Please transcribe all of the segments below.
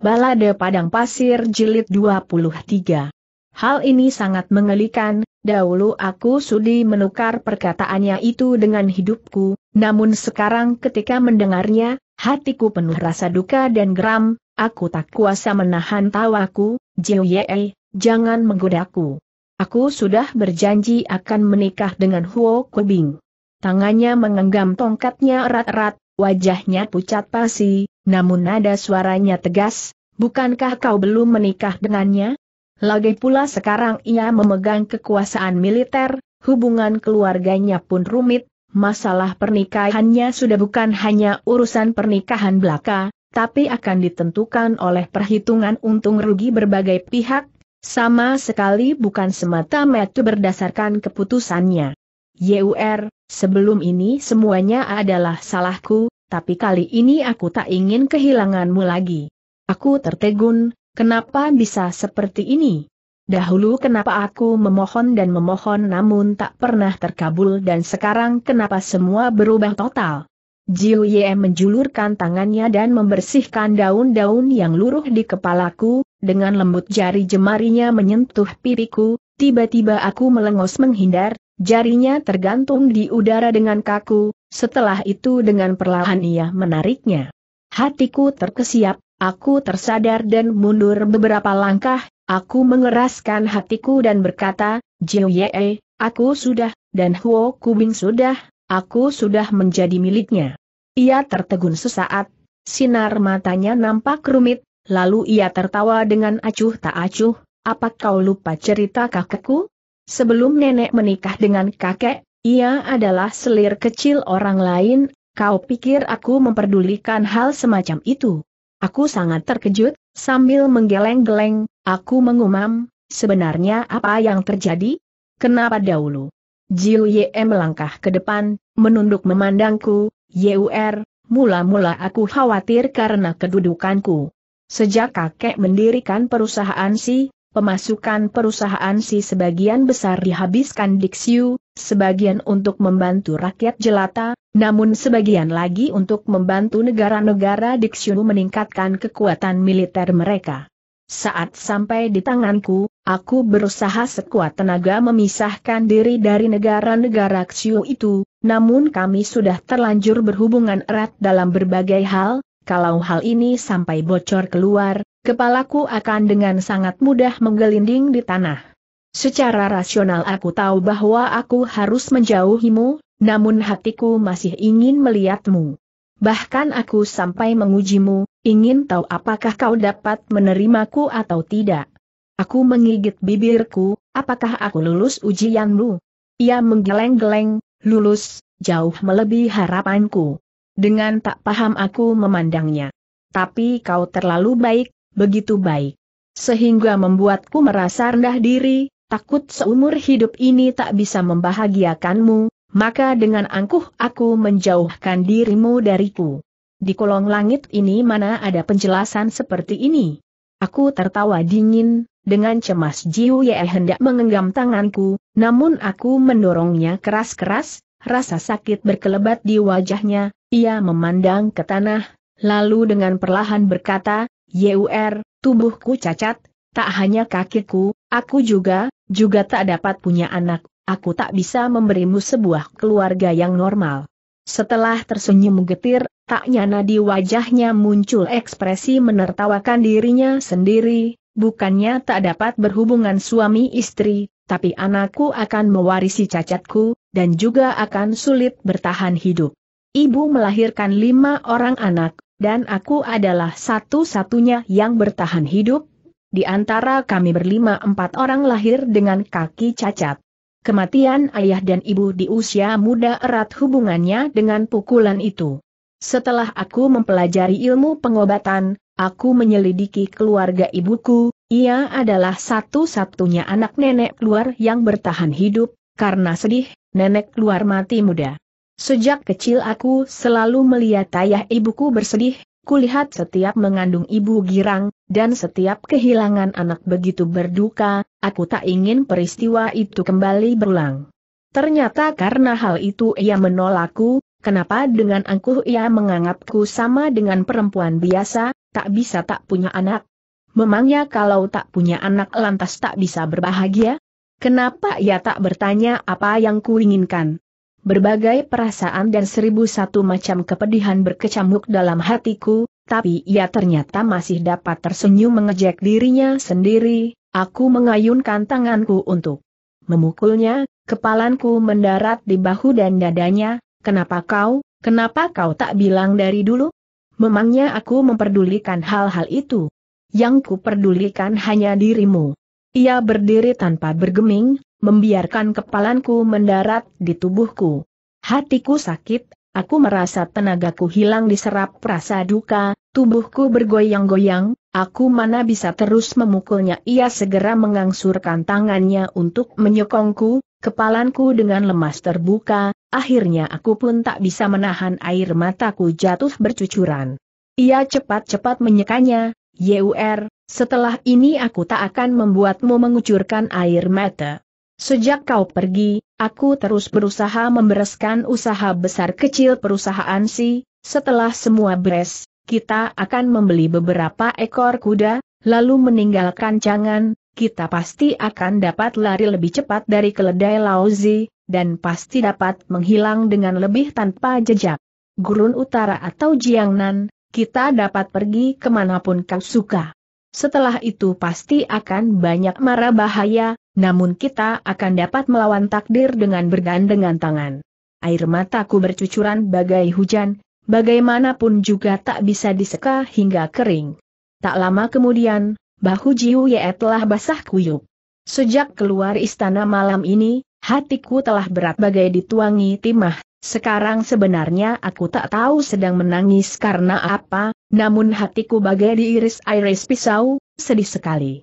Balade Padang Pasir Jilid 23. Hal ini sangat mengelikan, dahulu aku sudi menukar perkataannya itu dengan hidupku, namun sekarang ketika mendengarnya, hatiku penuh rasa duka dan geram, aku tak kuasa menahan tawaku, Jiuye, jangan menggodaku. Aku sudah berjanji akan menikah dengan Huo Kubing. Tangannya mengenggam tongkatnya erat-erat, wajahnya pucat pasi, namun nada suaranya tegas, bukankah kau belum menikah dengannya? Lagi pula sekarang ia memegang kekuasaan militer, hubungan keluarganya pun rumit, masalah pernikahannya sudah bukan hanya urusan pernikahan belaka, tapi akan ditentukan oleh perhitungan untung rugi berbagai pihak, sama sekali bukan semata metu berdasarkan keputusannya. YUR, sebelum ini semuanya adalah salahku, tapi kali ini aku tak ingin kehilanganmu lagi. Aku tertegun, kenapa bisa seperti ini? Dahulu kenapa aku memohon dan memohon namun tak pernah terkabul dan sekarang kenapa semua berubah total? Jiu Ye menjulurkan tangannya dan membersihkan daun-daun yang luruh di kepalaku, dengan lembut jari jemarinya menyentuh pipiku, tiba-tiba aku melengos menghindar, jarinya tergantung di udara dengan kaku, setelah itu dengan perlahan ia menariknya. Hatiku terkesiap, aku tersadar dan mundur beberapa langkah, aku mengeraskan hatiku dan berkata, Ye, aku sudah, dan Huo Kubing sudah, aku sudah menjadi miliknya. Ia tertegun sesaat, sinar matanya nampak rumit, lalu ia tertawa dengan acuh tak acuh, apa kau lupa cerita kakekku? Sebelum nenek menikah dengan kakek, ia adalah selir kecil orang lain, kau pikir aku memperdulikan hal semacam itu? Aku sangat terkejut, sambil menggeleng-geleng, aku mengumam, sebenarnya apa yang terjadi? Kenapa dahulu? Jiu Ye melangkah ke depan, menunduk memandangku, Yur, er, mula-mula aku khawatir karena kedudukanku. Sejak kakek mendirikan perusahaan si, pemasukan perusahaan si sebagian besar dihabiskan diksiu, sebagian untuk membantu rakyat jelata, namun sebagian lagi untuk membantu negara-negara Diksyu meningkatkan kekuatan militer mereka. Saat sampai di tanganku, aku berusaha sekuat tenaga memisahkan diri dari negara-negara Xiu itu, namun kami sudah terlanjur berhubungan erat dalam berbagai hal, kalau hal ini sampai bocor keluar, kepalaku akan dengan sangat mudah menggelinding di tanah. Secara rasional aku tahu bahwa aku harus menjauhimu, namun hatiku masih ingin melihatmu. Bahkan aku sampai mengujimu, ingin tahu apakah kau dapat menerimaku atau tidak. Aku menggigit bibirku, apakah aku lulus ujianmu? Ia menggeleng-geleng, lulus, jauh melebihi harapanku. Dengan tak paham aku memandangnya. Tapi kau terlalu baik, begitu baik. Sehingga membuatku merasa rendah diri, takut seumur hidup ini tak bisa membahagiakanmu, maka dengan angkuh aku menjauhkan dirimu dariku. Di kolong langit ini mana ada penjelasan seperti ini? Aku tertawa dingin, dengan cemas Jiu Ye hendak mengenggam tanganku, namun aku mendorongnya keras-keras, rasa sakit berkelebat di wajahnya, ia memandang ke tanah, lalu dengan perlahan berkata, Yur, tubuhku cacat, tak hanya kakiku, aku juga, juga tak dapat punya anak, aku tak bisa memberimu sebuah keluarga yang normal. Setelah tersenyum getir, tak nyana di wajahnya muncul ekspresi menertawakan dirinya sendiri, bukannya tak dapat berhubungan suami istri, tapi anakku akan mewarisi cacatku, dan juga akan sulit bertahan hidup. Ibu melahirkan lima orang anak, dan aku adalah satu-satunya yang bertahan hidup, di antara kami berlima empat orang lahir dengan kaki cacat. Kematian ayah dan ibu di usia muda erat hubungannya dengan pukulan itu. Setelah aku mempelajari ilmu pengobatan, aku menyelidiki keluarga ibuku, ia adalah satu-satunya anak nenek luar yang bertahan hidup, karena sedih, nenek luar mati muda. Sejak kecil aku selalu melihat ayah ibuku bersedih, Kulihat setiap mengandung ibu girang, dan setiap kehilangan anak begitu berduka, aku tak ingin peristiwa itu kembali berulang. Ternyata karena hal itu ia menolakku, kenapa dengan angkuh ia menganggapku sama dengan perempuan biasa, tak bisa tak punya anak? Memangnya kalau tak punya anak lantas tak bisa berbahagia? Kenapa ia tak bertanya apa yang kuinginkan? Berbagai perasaan dan seribu satu macam kepedihan berkecamuk dalam hatiku, tapi ia ternyata masih dapat tersenyum mengejek dirinya sendiri, aku mengayunkan tanganku untuk memukulnya, kepalanku mendarat di bahu dan dadanya, kenapa kau, kenapa kau tak bilang dari dulu? Memangnya aku memperdulikan hal-hal itu? Yang kuperdulikan hanya dirimu. Ia berdiri tanpa bergeming, membiarkan kepalanku mendarat di tubuhku. Hatiku sakit, aku merasa tenagaku hilang diserap rasa duka, tubuhku bergoyang-goyang, aku mana bisa terus memukulnya. Ia segera mengangsurkan tangannya untuk menyokongku, kepalanku dengan lemas terbuka, akhirnya aku pun tak bisa menahan air mataku jatuh bercucuran. Ia cepat-cepat menyekanya, Yur, setelah ini aku tak akan membuatmu mengucurkan air mata. Sejak kau pergi, aku terus berusaha membereskan usaha besar kecil perusahaan si, setelah semua beres, kita akan membeli beberapa ekor kuda, lalu meninggalkan cangan, kita pasti akan dapat lari lebih cepat dari keledai lauzi, dan pasti dapat menghilang dengan lebih tanpa jejak. Gurun utara atau Jiangnan, kita dapat pergi kemanapun kau suka. Setelah itu pasti akan banyak marah bahaya, namun kita akan dapat melawan takdir dengan bergandengan tangan. Air mataku bercucuran bagai hujan, bagaimanapun juga tak bisa diseka hingga kering. Tak lama kemudian, bahu Jiu Ye telah basah kuyup. Sejak keluar istana malam ini, hatiku telah berat bagai dituangi timah. Sekarang sebenarnya aku tak tahu sedang menangis karena apa, namun hatiku bagai diiris-iris pisau, sedih sekali.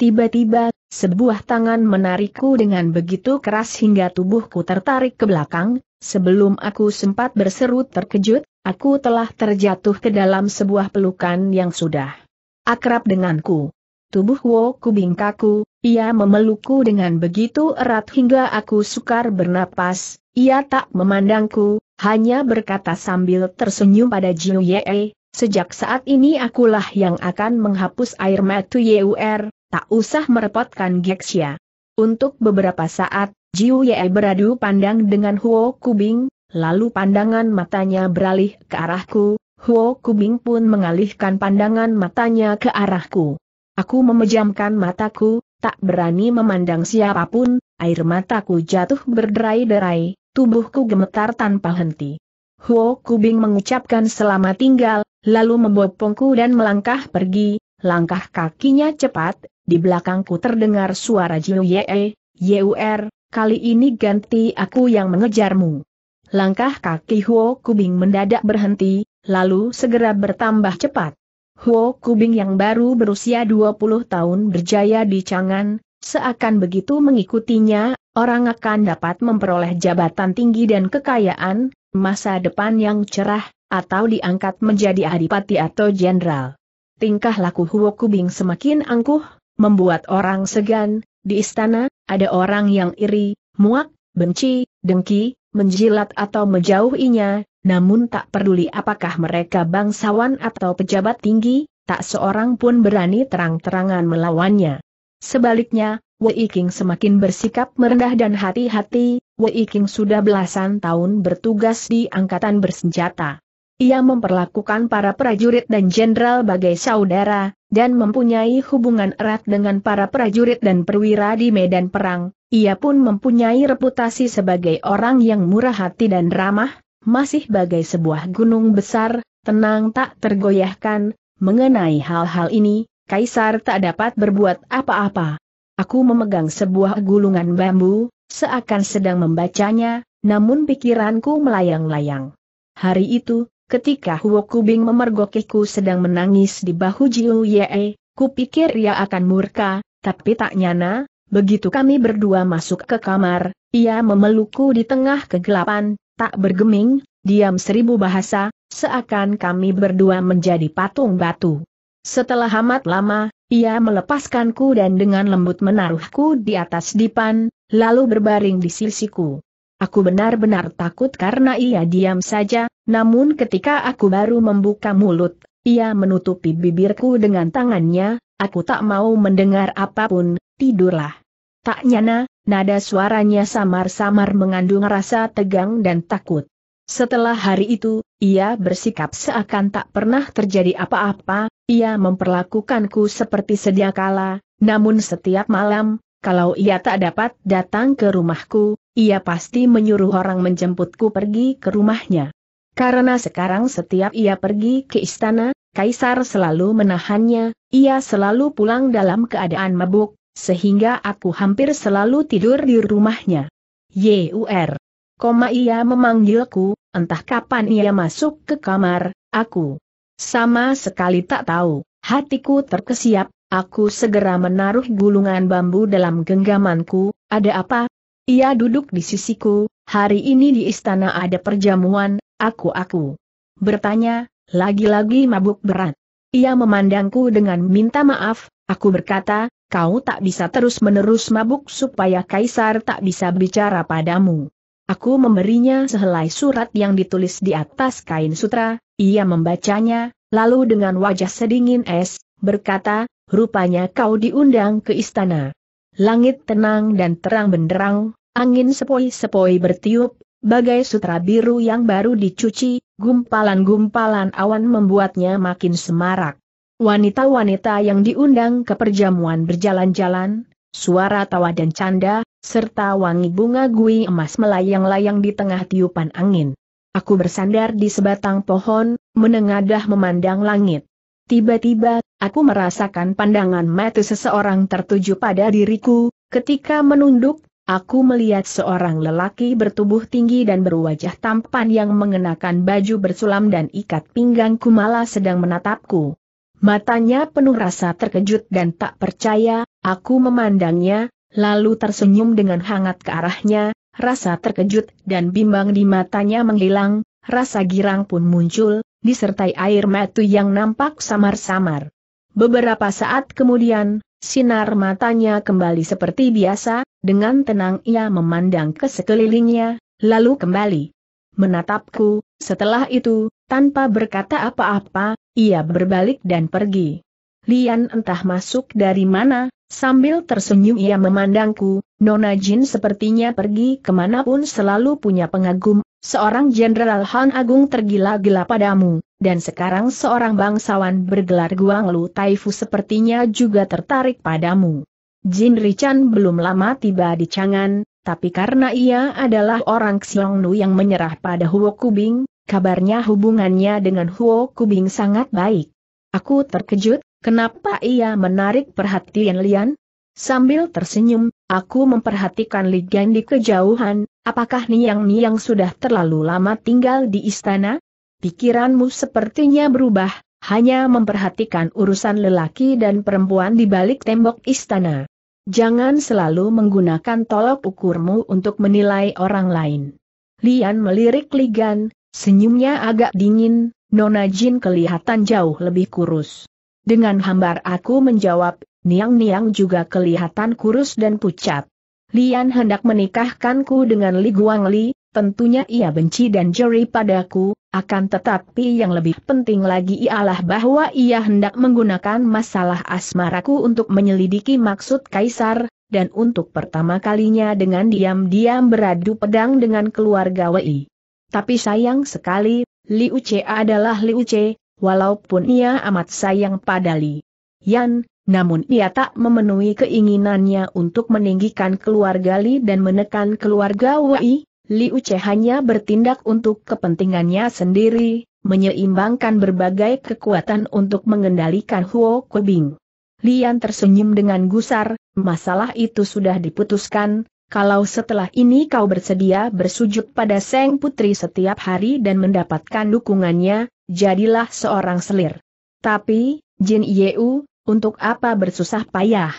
Tiba-tiba, sebuah tangan menarikku dengan begitu keras hingga tubuhku tertarik ke belakang, sebelum aku sempat berseru terkejut, aku telah terjatuh ke dalam sebuah pelukan yang sudah akrab denganku. Tubuh Wo kubingkaku. ia memelukku dengan begitu erat hingga aku sukar bernapas, ia tak memandangku, hanya berkata sambil tersenyum pada Jiu Ye, sejak saat ini akulah yang akan menghapus air mata Yur tak usah merepotkan Gexia. Untuk beberapa saat, Jiu Ye beradu pandang dengan Huo Kubing, lalu pandangan matanya beralih ke arahku, Huo Kubing pun mengalihkan pandangan matanya ke arahku. Aku memejamkan mataku, tak berani memandang siapapun, air mataku jatuh berderai-derai, tubuhku gemetar tanpa henti. Huo Kubing mengucapkan selamat tinggal, lalu membopongku dan melangkah pergi, langkah kakinya cepat, di belakangku terdengar suara Jiu Ye, Yeur, kali ini ganti aku yang mengejarmu. Langkah kaki Huo Kubing mendadak berhenti, lalu segera bertambah cepat. Huo Kubing yang baru berusia 20 tahun berjaya di Cangan, seakan begitu mengikutinya, orang akan dapat memperoleh jabatan tinggi dan kekayaan, masa depan yang cerah, atau diangkat menjadi adipati atau jenderal. Tingkah laku Huo Kubing semakin angkuh, membuat orang segan, di istana, ada orang yang iri, muak, benci, dengki, menjilat atau menjauhinya, namun tak peduli apakah mereka bangsawan atau pejabat tinggi, tak seorang pun berani terang-terangan melawannya. Sebaliknya, Wei King semakin bersikap merendah dan hati-hati, Wei King sudah belasan tahun bertugas di angkatan bersenjata. Ia memperlakukan para prajurit dan jenderal bagai saudara, dan mempunyai hubungan erat dengan para prajurit dan perwira di medan perang, ia pun mempunyai reputasi sebagai orang yang murah hati dan ramah, masih bagai sebuah gunung besar, tenang tak tergoyahkan, mengenai hal-hal ini, Kaisar tak dapat berbuat apa-apa. Aku memegang sebuah gulungan bambu, seakan sedang membacanya, namun pikiranku melayang-layang. Hari itu, Ketika Huo Kubing memergokiku sedang menangis di bahu Jiu ku kupikir ia akan murka, tapi tak nyana, begitu kami berdua masuk ke kamar, ia memelukku di tengah kegelapan, tak bergeming, diam seribu bahasa, seakan kami berdua menjadi patung batu. Setelah amat lama, ia melepaskanku dan dengan lembut menaruhku di atas dipan, lalu berbaring di sisiku. Aku benar-benar takut karena ia diam saja, namun ketika aku baru membuka mulut, ia menutupi bibirku dengan tangannya, aku tak mau mendengar apapun, tidurlah. Tak nyana, nada suaranya samar-samar mengandung rasa tegang dan takut. Setelah hari itu, ia bersikap seakan tak pernah terjadi apa-apa, ia memperlakukanku seperti sedia kala, namun setiap malam, kalau ia tak dapat datang ke rumahku, ia pasti menyuruh orang menjemputku pergi ke rumahnya. Karena sekarang setiap ia pergi ke istana, Kaisar selalu menahannya, ia selalu pulang dalam keadaan mabuk, sehingga aku hampir selalu tidur di rumahnya. Yur. Koma ia memanggilku, entah kapan ia masuk ke kamar, aku sama sekali tak tahu, hatiku terkesiap, aku segera menaruh gulungan bambu dalam genggamanku, ada apa, ia duduk di sisiku, hari ini di istana ada perjamuan, aku-aku. Bertanya, lagi-lagi mabuk berat. Ia memandangku dengan minta maaf, aku berkata, kau tak bisa terus-menerus mabuk supaya Kaisar tak bisa bicara padamu. Aku memberinya sehelai surat yang ditulis di atas kain sutra, ia membacanya, lalu dengan wajah sedingin es, berkata, rupanya kau diundang ke istana. Langit tenang dan terang benderang, angin sepoi-sepoi bertiup, bagai sutra biru yang baru dicuci, gumpalan-gumpalan awan membuatnya makin semarak. Wanita-wanita yang diundang ke perjamuan berjalan-jalan, suara tawa dan canda, serta wangi bunga gui emas melayang-layang di tengah tiupan angin. Aku bersandar di sebatang pohon, menengadah memandang langit. Tiba-tiba, aku merasakan pandangan mata seseorang tertuju pada diriku, ketika menunduk, aku melihat seorang lelaki bertubuh tinggi dan berwajah tampan yang mengenakan baju bersulam dan ikat pinggang kumala sedang menatapku. Matanya penuh rasa terkejut dan tak percaya, aku memandangnya, lalu tersenyum dengan hangat ke arahnya, rasa terkejut dan bimbang di matanya menghilang, rasa girang pun muncul, disertai air mata yang nampak samar-samar. Beberapa saat kemudian, sinar matanya kembali seperti biasa, dengan tenang ia memandang ke sekelilingnya, lalu kembali menatapku, setelah itu, tanpa berkata apa-apa, ia berbalik dan pergi. Lian entah masuk dari mana, sambil tersenyum ia memandangku, Nona Jin sepertinya pergi kemanapun selalu punya pengagum, seorang Jenderal Han Agung tergila-gila padamu, dan sekarang seorang bangsawan bergelar Guang Lu Taifu sepertinya juga tertarik padamu. Jin Rican belum lama tiba di Changan, tapi karena ia adalah orang Xiongnu yang menyerah pada Huo Kubing, kabarnya hubungannya dengan Huo Kubing sangat baik. Aku terkejut, Kenapa ia menarik perhatian Lian? Sambil tersenyum, aku memperhatikan Ligan di kejauhan, apakah Niang-Niang sudah terlalu lama tinggal di istana? Pikiranmu sepertinya berubah, hanya memperhatikan urusan lelaki dan perempuan di balik tembok istana. Jangan selalu menggunakan tolok ukurmu untuk menilai orang lain. Lian melirik Ligan, senyumnya agak dingin, Nona Jin kelihatan jauh lebih kurus. Dengan hambar aku menjawab, Niang-niang juga kelihatan kurus dan pucat. Lian hendak menikahkanku dengan Li Guangli, tentunya ia benci dan jeri padaku, akan tetapi yang lebih penting lagi ialah bahwa ia hendak menggunakan masalah asmaraku untuk menyelidiki maksud Kaisar, dan untuk pertama kalinya dengan diam-diam beradu pedang dengan keluarga Wei. Tapi sayang sekali, Li Uce adalah Li Uce, walaupun ia amat sayang pada Li Yan, namun ia tak memenuhi keinginannya untuk meninggikan keluarga Li dan menekan keluarga Wei, Li Uce hanya bertindak untuk kepentingannya sendiri, menyeimbangkan berbagai kekuatan untuk mengendalikan Huo Kebing. Li Lian tersenyum dengan gusar, masalah itu sudah diputuskan, kalau setelah ini kau bersedia bersujud pada Seng Putri setiap hari dan mendapatkan dukungannya, jadilah seorang selir. Tapi, Jin Yeu, untuk apa bersusah payah?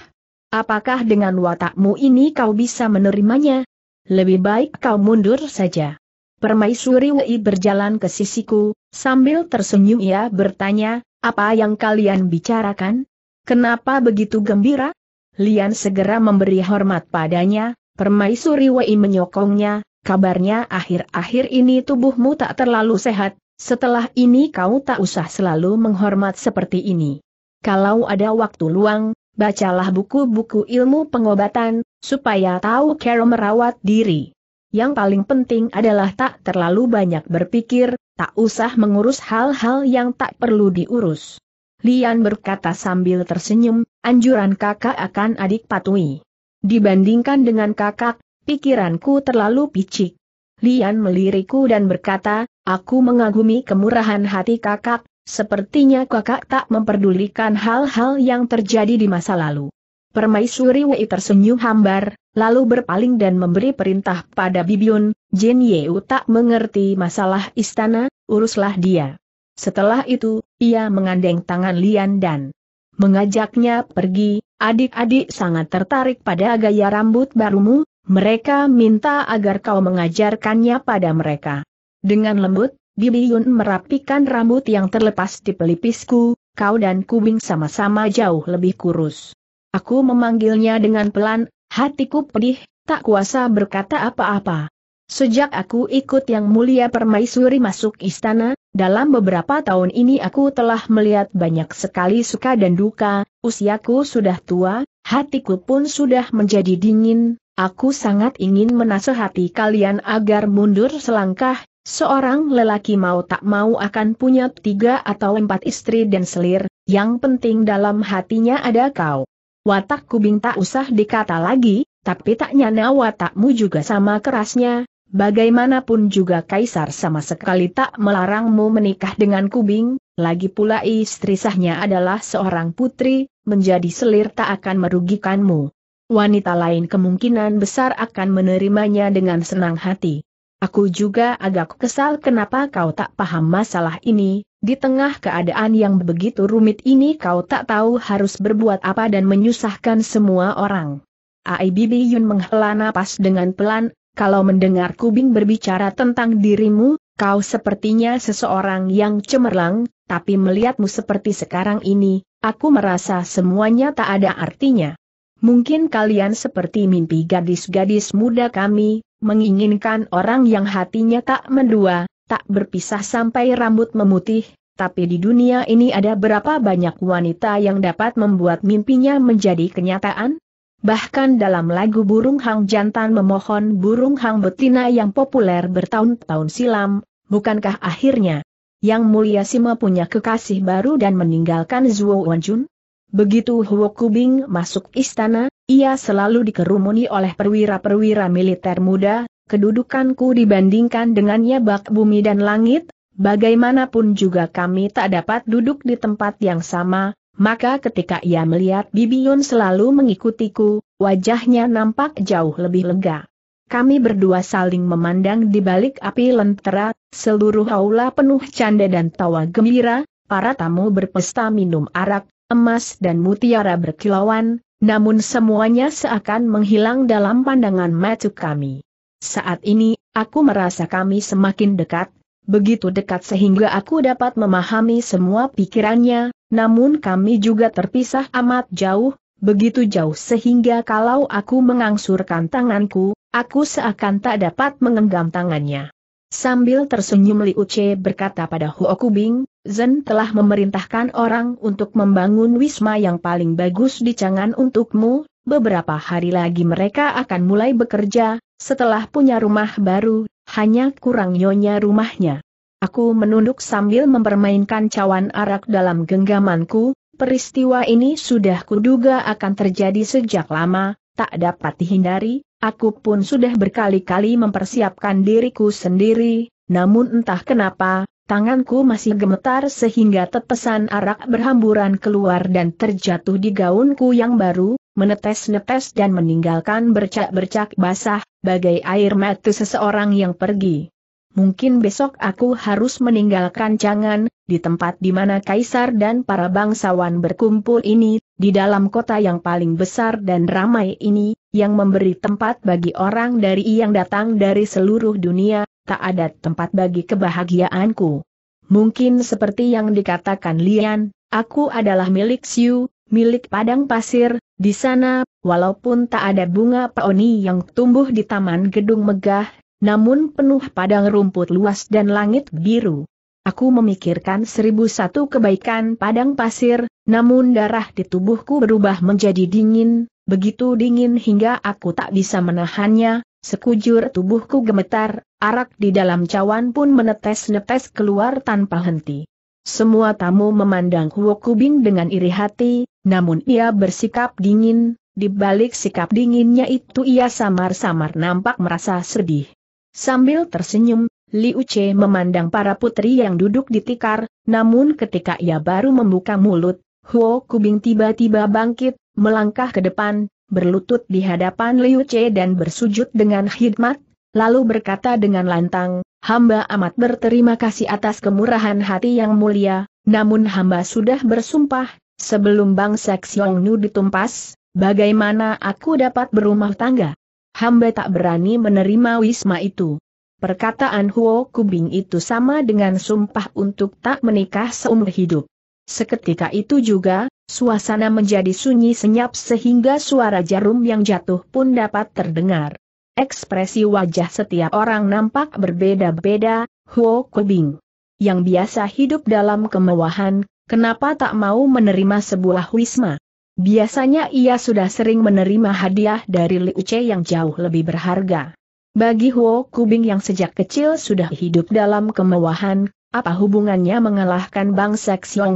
Apakah dengan watakmu ini kau bisa menerimanya? Lebih baik kau mundur saja. Permaisuri Wei berjalan ke sisiku, sambil tersenyum ia bertanya, apa yang kalian bicarakan? Kenapa begitu gembira? Lian segera memberi hormat padanya, Permaisuri Wei menyokongnya, kabarnya akhir-akhir ini tubuhmu tak terlalu sehat, setelah ini kau tak usah selalu menghormat seperti ini. Kalau ada waktu luang, bacalah buku-buku ilmu pengobatan, supaya tahu cara merawat diri. Yang paling penting adalah tak terlalu banyak berpikir, tak usah mengurus hal-hal yang tak perlu diurus. Lian berkata sambil tersenyum, anjuran kakak akan adik patuhi. Dibandingkan dengan kakak, pikiranku terlalu picik. Lian meliriku dan berkata, Aku mengagumi kemurahan hati kakak, sepertinya kakak tak memperdulikan hal-hal yang terjadi di masa lalu. Permaisuri Wei tersenyum hambar, lalu berpaling dan memberi perintah pada Bibiun, Jin Yeu tak mengerti masalah istana, uruslah dia. Setelah itu, ia mengandeng tangan Lian dan mengajaknya pergi, adik-adik sangat tertarik pada gaya rambut barumu, mereka minta agar kau mengajarkannya pada mereka. Dengan lembut, Bibi Yun merapikan rambut yang terlepas di pelipisku, kau dan Kubing sama-sama jauh lebih kurus. Aku memanggilnya dengan pelan, hatiku pedih, tak kuasa berkata apa-apa. Sejak aku ikut Yang Mulia Permaisuri masuk istana, dalam beberapa tahun ini aku telah melihat banyak sekali suka dan duka, usiaku sudah tua, hatiku pun sudah menjadi dingin, Aku sangat ingin menasehati kalian agar mundur selangkah, Seorang lelaki mau tak mau akan punya tiga atau empat istri dan selir, yang penting dalam hatinya ada kau. Watak kubing tak usah dikata lagi, tapi tak nyana watakmu juga sama kerasnya, bagaimanapun juga kaisar sama sekali tak melarangmu menikah dengan kubing, lagi pula istri sahnya adalah seorang putri, menjadi selir tak akan merugikanmu. Wanita lain kemungkinan besar akan menerimanya dengan senang hati. Aku juga agak kesal kenapa kau tak paham masalah ini, di tengah keadaan yang begitu rumit ini kau tak tahu harus berbuat apa dan menyusahkan semua orang. Aibi Yun menghela napas dengan pelan, kalau mendengar Kubing berbicara tentang dirimu, kau sepertinya seseorang yang cemerlang, tapi melihatmu seperti sekarang ini, aku merasa semuanya tak ada artinya. Mungkin kalian seperti mimpi gadis-gadis muda kami, menginginkan orang yang hatinya tak mendua, tak berpisah sampai rambut memutih, tapi di dunia ini ada berapa banyak wanita yang dapat membuat mimpinya menjadi kenyataan? Bahkan dalam lagu Burung Hang Jantan memohon burung hang betina yang populer bertahun-tahun silam, bukankah akhirnya yang mulia Sima punya kekasih baru dan meninggalkan Zuo Wanjun? Begitu Huo Kubing masuk istana, ia selalu dikerumuni oleh perwira-perwira militer muda, kedudukanku dibandingkan dengannya bak bumi dan langit, bagaimanapun juga kami tak dapat duduk di tempat yang sama, maka ketika ia melihat Bibiun selalu mengikutiku, wajahnya nampak jauh lebih lega. Kami berdua saling memandang di balik api lentera, seluruh aula penuh canda dan tawa gembira, para tamu berpesta minum arak, emas dan mutiara berkilauan, namun semuanya seakan menghilang dalam pandangan mata kami. Saat ini, aku merasa kami semakin dekat, begitu dekat sehingga aku dapat memahami semua pikirannya, namun kami juga terpisah amat jauh, begitu jauh sehingga kalau aku mengangsurkan tanganku, aku seakan tak dapat mengenggam tangannya. Sambil tersenyum Liu Che berkata pada Huo Kubing, Zen telah memerintahkan orang untuk membangun wisma yang paling bagus di Changan untukmu, beberapa hari lagi mereka akan mulai bekerja, setelah punya rumah baru, hanya kurang nyonya rumahnya. Aku menunduk sambil mempermainkan cawan arak dalam genggamanku, peristiwa ini sudah kuduga akan terjadi sejak lama, tak dapat dihindari, Aku pun sudah berkali-kali mempersiapkan diriku sendiri, namun entah kenapa, tanganku masih gemetar sehingga tetesan arak berhamburan keluar dan terjatuh di gaunku yang baru, menetes-netes dan meninggalkan bercak-bercak basah, bagai air mata seseorang yang pergi. Mungkin besok aku harus meninggalkan jangan, di tempat di mana kaisar dan para bangsawan berkumpul ini, di dalam kota yang paling besar dan ramai ini, yang memberi tempat bagi orang dari yang datang dari seluruh dunia, tak ada tempat bagi kebahagiaanku. Mungkin seperti yang dikatakan Lian, aku adalah milik Siu, milik padang pasir, di sana, walaupun tak ada bunga peoni yang tumbuh di taman gedung megah, namun penuh padang rumput luas dan langit biru. Aku memikirkan seribu satu kebaikan padang pasir, namun darah di tubuhku berubah menjadi dingin, Begitu dingin hingga aku tak bisa menahannya, sekujur tubuhku gemetar, arak di dalam cawan pun menetes-netes keluar tanpa henti. Semua tamu memandang Huo Kubing dengan iri hati, namun ia bersikap dingin, di balik sikap dinginnya itu ia samar-samar nampak merasa sedih. Sambil tersenyum, Li Che memandang para putri yang duduk di tikar, namun ketika ia baru membuka mulut, Huo Kubing tiba-tiba bangkit, melangkah ke depan, berlutut di hadapan Liu Che dan bersujud dengan khidmat, lalu berkata dengan lantang, hamba amat berterima kasih atas kemurahan hati yang mulia, namun hamba sudah bersumpah, sebelum bangsa Xiongnu ditumpas, bagaimana aku dapat berumah tangga? Hamba tak berani menerima wisma itu. Perkataan Huo Kubing itu sama dengan sumpah untuk tak menikah seumur hidup. Seketika itu juga, Suasana menjadi sunyi senyap sehingga suara jarum yang jatuh pun dapat terdengar. Ekspresi wajah setiap orang nampak berbeda-beda, Huo Kubing. Yang biasa hidup dalam kemewahan, kenapa tak mau menerima sebuah wisma? Biasanya ia sudah sering menerima hadiah dari Liu Che yang jauh lebih berharga. Bagi Huo Kubing yang sejak kecil sudah hidup dalam kemewahan, apa hubungannya mengalahkan Bang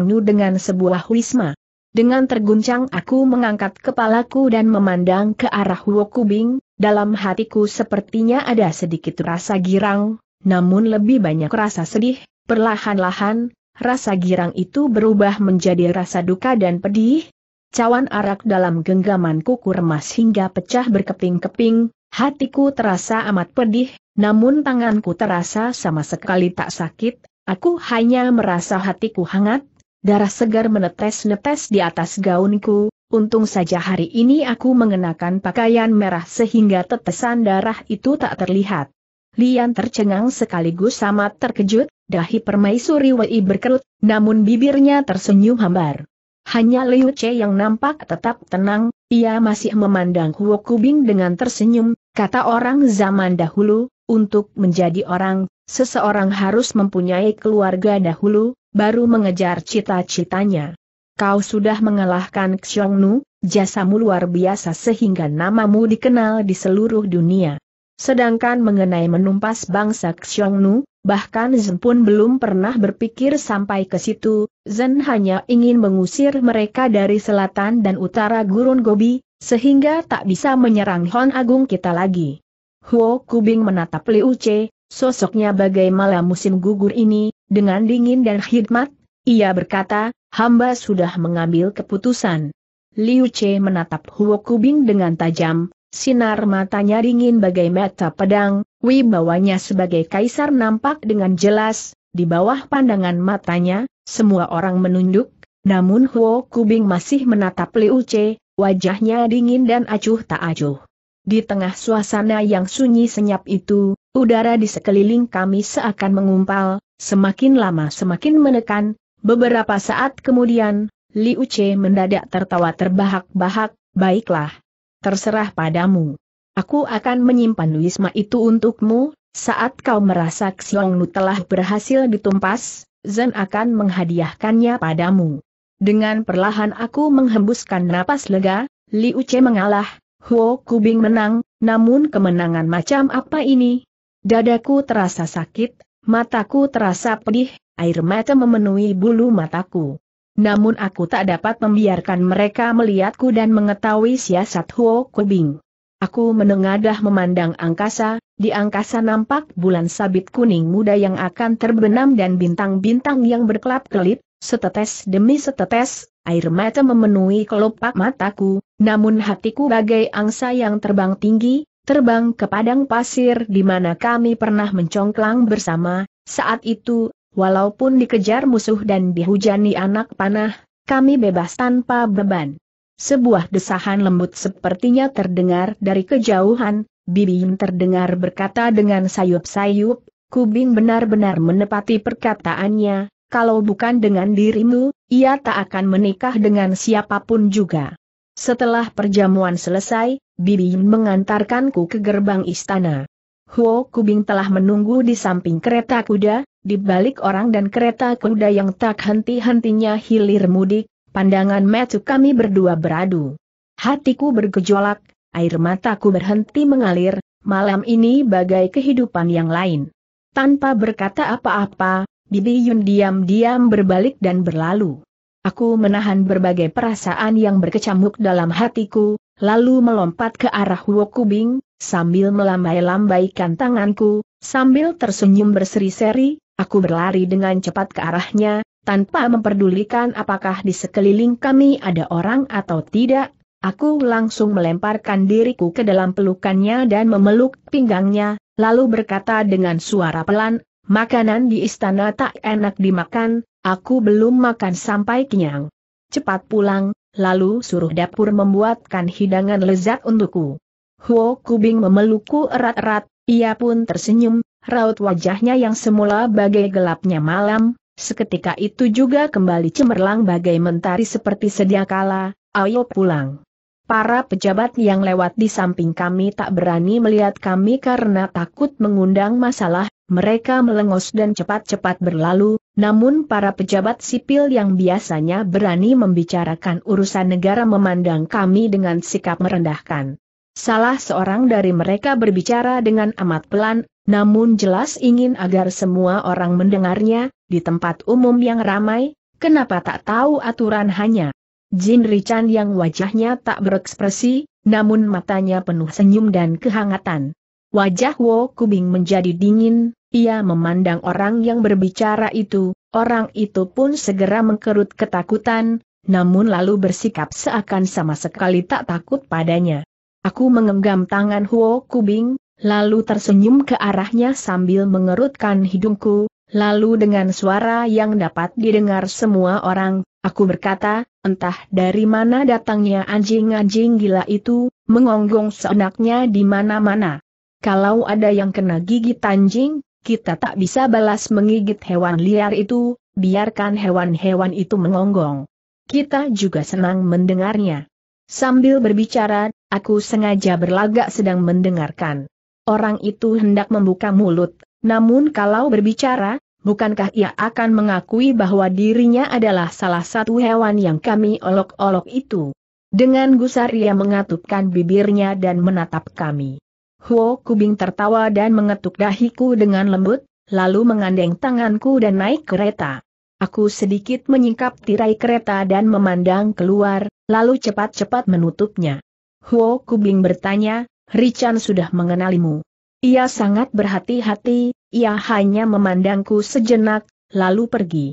Nu dengan sebuah wisma? Dengan terguncang aku mengangkat kepalaku dan memandang ke arah Wokubing, dalam hatiku sepertinya ada sedikit rasa girang, namun lebih banyak rasa sedih, perlahan-lahan, rasa girang itu berubah menjadi rasa duka dan pedih. Cawan arak dalam genggamanku kuremas hingga pecah berkeping-keping, hatiku terasa amat pedih, namun tanganku terasa sama sekali tak sakit, aku hanya merasa hatiku hangat, Darah segar menetes-netes di atas gaunku, untung saja hari ini aku mengenakan pakaian merah sehingga tetesan darah itu tak terlihat. Lian tercengang sekaligus amat terkejut, dahi permaisuri Wei berkerut, namun bibirnya tersenyum hambar. Hanya Liu Che yang nampak tetap tenang, ia masih memandang Huo Kubing dengan tersenyum, kata orang zaman dahulu, untuk menjadi orang, seseorang harus mempunyai keluarga dahulu, baru mengejar cita-citanya. Kau sudah mengalahkan Xiong Nu, jasamu luar biasa sehingga namamu dikenal di seluruh dunia. Sedangkan mengenai menumpas bangsa Xiong Nu, bahkan Zen pun belum pernah berpikir sampai ke situ, Zen hanya ingin mengusir mereka dari selatan dan utara Gurun Gobi, sehingga tak bisa menyerang Hon Agung kita lagi. Huo Kubing menatap Liu Che, sosoknya bagai malam musim gugur ini, dengan dingin dan khidmat, ia berkata, hamba sudah mengambil keputusan. Liu Che menatap Huo Kubing dengan tajam, sinar matanya dingin bagai mata pedang, wibawanya sebagai kaisar nampak dengan jelas, di bawah pandangan matanya, semua orang menunduk, namun Huo Kubing masih menatap Liu Che, wajahnya dingin dan acuh tak acuh. Di tengah suasana yang sunyi senyap itu, Udara di sekeliling kami seakan mengumpal, semakin lama semakin menekan, beberapa saat kemudian, Li Che mendadak tertawa terbahak-bahak, baiklah. Terserah padamu. Aku akan menyimpan wisma itu untukmu, saat kau merasa Xiong Nu telah berhasil ditumpas, Zen akan menghadiahkannya padamu. Dengan perlahan aku menghembuskan napas lega, Li Che mengalah, Huo Kubing menang, namun kemenangan macam apa ini, Dadaku terasa sakit, mataku terasa pedih, air mata memenuhi bulu mataku. Namun aku tak dapat membiarkan mereka melihatku dan mengetahui siasat Huo Kubing. Aku menengadah memandang angkasa, di angkasa nampak bulan sabit kuning muda yang akan terbenam dan bintang-bintang yang berkelap-kelip, setetes demi setetes, air mata memenuhi kelopak mataku, namun hatiku bagai angsa yang terbang tinggi, terbang ke padang pasir di mana kami pernah mencongklang bersama, saat itu, walaupun dikejar musuh dan dihujani anak panah, kami bebas tanpa beban. Sebuah desahan lembut sepertinya terdengar dari kejauhan, Bibin terdengar berkata dengan sayup-sayup, Kubing benar-benar menepati perkataannya, kalau bukan dengan dirimu, ia tak akan menikah dengan siapapun juga. Setelah perjamuan selesai, Bibi mengantarkanku ke gerbang istana. Huo Kubing telah menunggu di samping kereta kuda, di balik orang dan kereta kuda yang tak henti-hentinya hilir mudik, pandangan metu kami berdua beradu. Hatiku bergejolak, air mataku berhenti mengalir, malam ini bagai kehidupan yang lain. Tanpa berkata apa-apa, Bibi Yun diam-diam berbalik dan berlalu. Aku menahan berbagai perasaan yang berkecamuk dalam hatiku, lalu melompat ke arah Wokubing, sambil melambai-lambaikan tanganku, sambil tersenyum berseri-seri, aku berlari dengan cepat ke arahnya, tanpa memperdulikan apakah di sekeliling kami ada orang atau tidak, aku langsung melemparkan diriku ke dalam pelukannya dan memeluk pinggangnya, lalu berkata dengan suara pelan, Makanan di istana tak enak dimakan, aku belum makan sampai kenyang. Cepat pulang, lalu suruh dapur membuatkan hidangan lezat untukku. Huo Kubing memelukku erat-erat, ia pun tersenyum, raut wajahnya yang semula bagai gelapnya malam, seketika itu juga kembali cemerlang bagai mentari seperti sedia kala, ayo pulang. Para pejabat yang lewat di samping kami tak berani melihat kami karena takut mengundang masalah, mereka melengos dan cepat-cepat berlalu, namun para pejabat sipil yang biasanya berani membicarakan urusan negara memandang kami dengan sikap merendahkan. Salah seorang dari mereka berbicara dengan amat pelan, namun jelas ingin agar semua orang mendengarnya, di tempat umum yang ramai, kenapa tak tahu aturan hanya. Jin Richan yang wajahnya tak berekspresi, namun matanya penuh senyum dan kehangatan. Wajah Wo Kubing menjadi dingin, ia memandang orang yang berbicara itu, orang itu pun segera mengkerut ketakutan, namun lalu bersikap seakan sama sekali tak takut padanya. Aku mengenggam tangan Huo Kubing, lalu tersenyum ke arahnya sambil mengerutkan hidungku, lalu dengan suara yang dapat didengar semua orang, aku berkata, entah dari mana datangnya anjing-anjing gila itu, mengonggong seenaknya di mana-mana kalau ada yang kena gigit anjing, kita tak bisa balas menggigit hewan liar itu, biarkan hewan-hewan itu mengonggong. Kita juga senang mendengarnya. Sambil berbicara, aku sengaja berlagak sedang mendengarkan. Orang itu hendak membuka mulut, namun kalau berbicara, bukankah ia akan mengakui bahwa dirinya adalah salah satu hewan yang kami olok-olok itu? Dengan gusar ia mengatupkan bibirnya dan menatap kami. Huo Kubing tertawa dan mengetuk dahiku dengan lembut, lalu mengandeng tanganku dan naik kereta. Aku sedikit menyingkap tirai kereta dan memandang keluar, lalu cepat-cepat menutupnya. Huo Kubing bertanya, Richan sudah mengenalimu. Ia sangat berhati-hati, ia hanya memandangku sejenak, lalu pergi.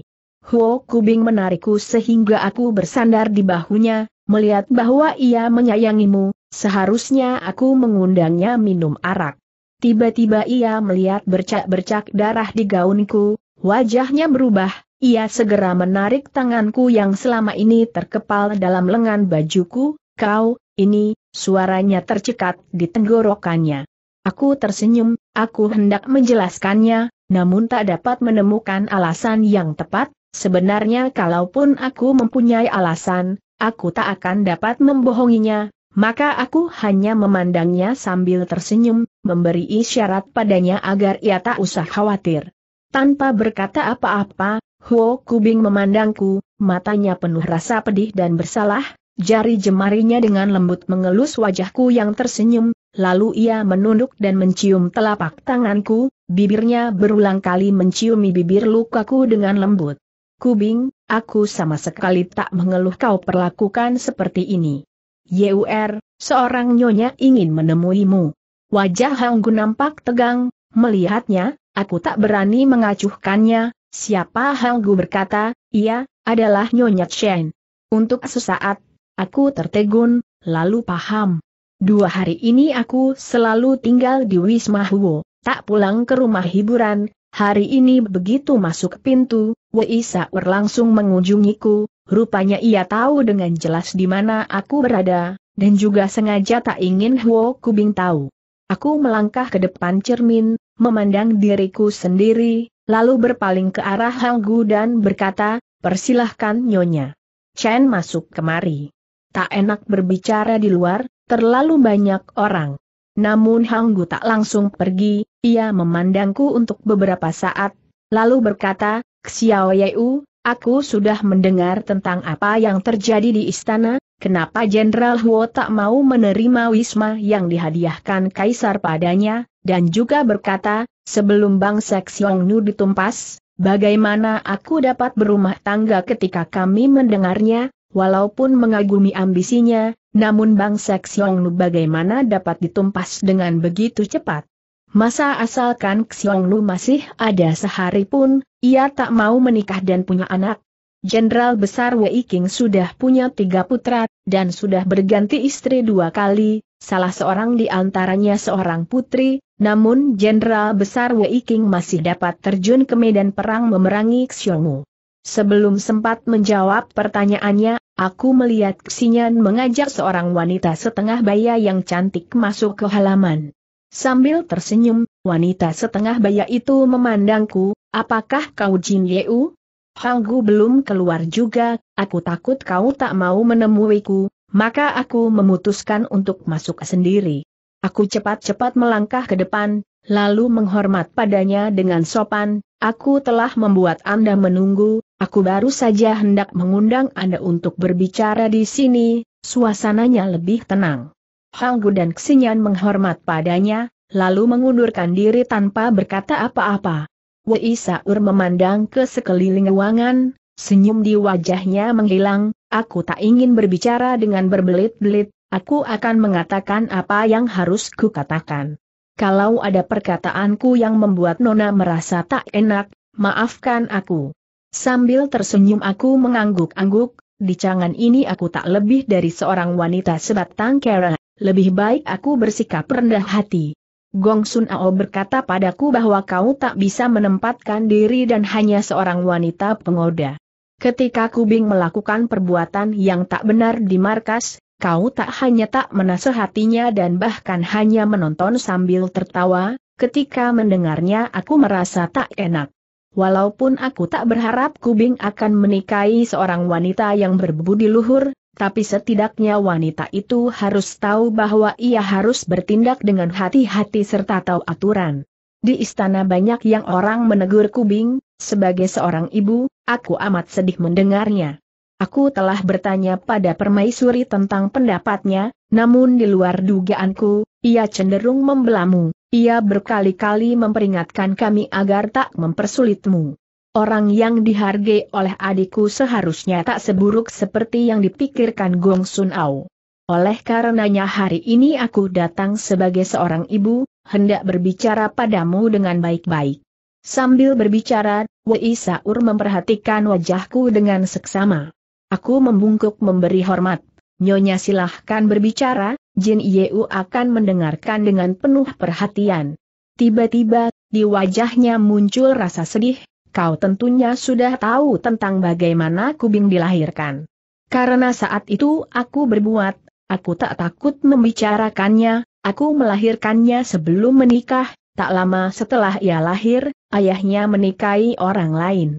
Huo Kubing menarikku sehingga aku bersandar di bahunya, melihat bahwa ia menyayangimu, Seharusnya aku mengundangnya minum arak. Tiba-tiba ia melihat bercak-bercak darah di gaunku, wajahnya berubah, ia segera menarik tanganku yang selama ini terkepal dalam lengan bajuku, kau, ini, suaranya tercekat di tenggorokannya. Aku tersenyum, aku hendak menjelaskannya, namun tak dapat menemukan alasan yang tepat, sebenarnya kalaupun aku mempunyai alasan, aku tak akan dapat membohonginya, maka aku hanya memandangnya sambil tersenyum, memberi isyarat padanya agar ia tak usah khawatir. Tanpa berkata apa-apa, Huo Kubing memandangku, matanya penuh rasa pedih dan bersalah, jari jemarinya dengan lembut mengelus wajahku yang tersenyum, lalu ia menunduk dan mencium telapak tanganku, bibirnya berulang kali menciumi bibir lukaku dengan lembut. Kubing, aku sama sekali tak mengeluh kau perlakukan seperti ini. Yur, seorang nyonya ingin menemuimu. Wajah Hanggu nampak tegang, melihatnya, aku tak berani mengacuhkannya, siapa Hanggu berkata, ia, adalah nyonya Chen. Untuk sesaat, aku tertegun, lalu paham. Dua hari ini aku selalu tinggal di Wisma Huo, tak pulang ke rumah hiburan, Hari ini begitu masuk pintu, Wei Saur langsung mengunjungiku, rupanya ia tahu dengan jelas di mana aku berada, dan juga sengaja tak ingin Huo Kubing tahu. Aku melangkah ke depan cermin, memandang diriku sendiri, lalu berpaling ke arah Hang dan berkata, persilahkan Nyonya. Chen masuk kemari. Tak enak berbicara di luar, terlalu banyak orang. Namun Hang Gu tak langsung pergi, ia memandangku untuk beberapa saat, lalu berkata, Xiao Yeu, aku sudah mendengar tentang apa yang terjadi di istana, kenapa Jenderal Huo tak mau menerima Wisma yang dihadiahkan Kaisar padanya, dan juga berkata, sebelum bangsa Nu ditumpas, bagaimana aku dapat berumah tangga ketika kami mendengarnya, Walaupun mengagumi ambisinya, namun bangsa Xiongnu bagaimana dapat ditumpas dengan begitu cepat? Masa asalkan Xiongnu masih ada sehari pun, ia tak mau menikah dan punya anak. Jenderal Besar Wei King sudah punya tiga putra, dan sudah berganti istri dua kali, salah seorang di antaranya seorang putri, namun Jenderal Besar Wei King masih dapat terjun ke medan perang memerangi Xiongnu. Sebelum sempat menjawab pertanyaannya, aku melihat Xinyan mengajak seorang wanita setengah baya yang cantik masuk ke halaman. Sambil tersenyum, wanita setengah baya itu memandangku, apakah kau Jin Yeu? Hanggu belum keluar juga, aku takut kau tak mau menemuiku, maka aku memutuskan untuk masuk sendiri. Aku cepat-cepat melangkah ke depan, lalu menghormat padanya dengan sopan, aku telah membuat Anda menunggu, Aku baru saja hendak mengundang Anda untuk berbicara di sini, suasananya lebih tenang. Hanggu dan Ksinyan menghormat padanya, lalu mengundurkan diri tanpa berkata apa-apa. Wei Saur memandang ke sekeliling ruangan, senyum di wajahnya menghilang, aku tak ingin berbicara dengan berbelit-belit, aku akan mengatakan apa yang harus kukatakan. Kalau ada perkataanku yang membuat Nona merasa tak enak, maafkan aku. Sambil tersenyum aku mengangguk-angguk, di cangan ini aku tak lebih dari seorang wanita sebatang kera, lebih baik aku bersikap rendah hati. Gong Sun Ao berkata padaku bahwa kau tak bisa menempatkan diri dan hanya seorang wanita pengoda. Ketika Kubing melakukan perbuatan yang tak benar di markas, kau tak hanya tak menasehatinya dan bahkan hanya menonton sambil tertawa, ketika mendengarnya aku merasa tak enak. Walaupun aku tak berharap Kubing akan menikahi seorang wanita yang berbudi luhur, tapi setidaknya wanita itu harus tahu bahwa ia harus bertindak dengan hati-hati serta tahu aturan. Di istana banyak yang orang menegur Kubing, sebagai seorang ibu, aku amat sedih mendengarnya. Aku telah bertanya pada permaisuri tentang pendapatnya, namun di luar dugaanku, ia cenderung membelamu, ia berkali-kali memperingatkan kami agar tak mempersulitmu. Orang yang dihargai oleh adikku seharusnya tak seburuk seperti yang dipikirkan Gong Sun Ao. Oleh karenanya hari ini aku datang sebagai seorang ibu, hendak berbicara padamu dengan baik-baik. Sambil berbicara, Wei Saur memperhatikan wajahku dengan seksama. Aku membungkuk memberi hormat. Nyonya silahkan berbicara, Jin Yeu akan mendengarkan dengan penuh perhatian. Tiba-tiba, di wajahnya muncul rasa sedih, kau tentunya sudah tahu tentang bagaimana kubing dilahirkan. Karena saat itu aku berbuat, aku tak takut membicarakannya, aku melahirkannya sebelum menikah, tak lama setelah ia lahir, ayahnya menikahi orang lain.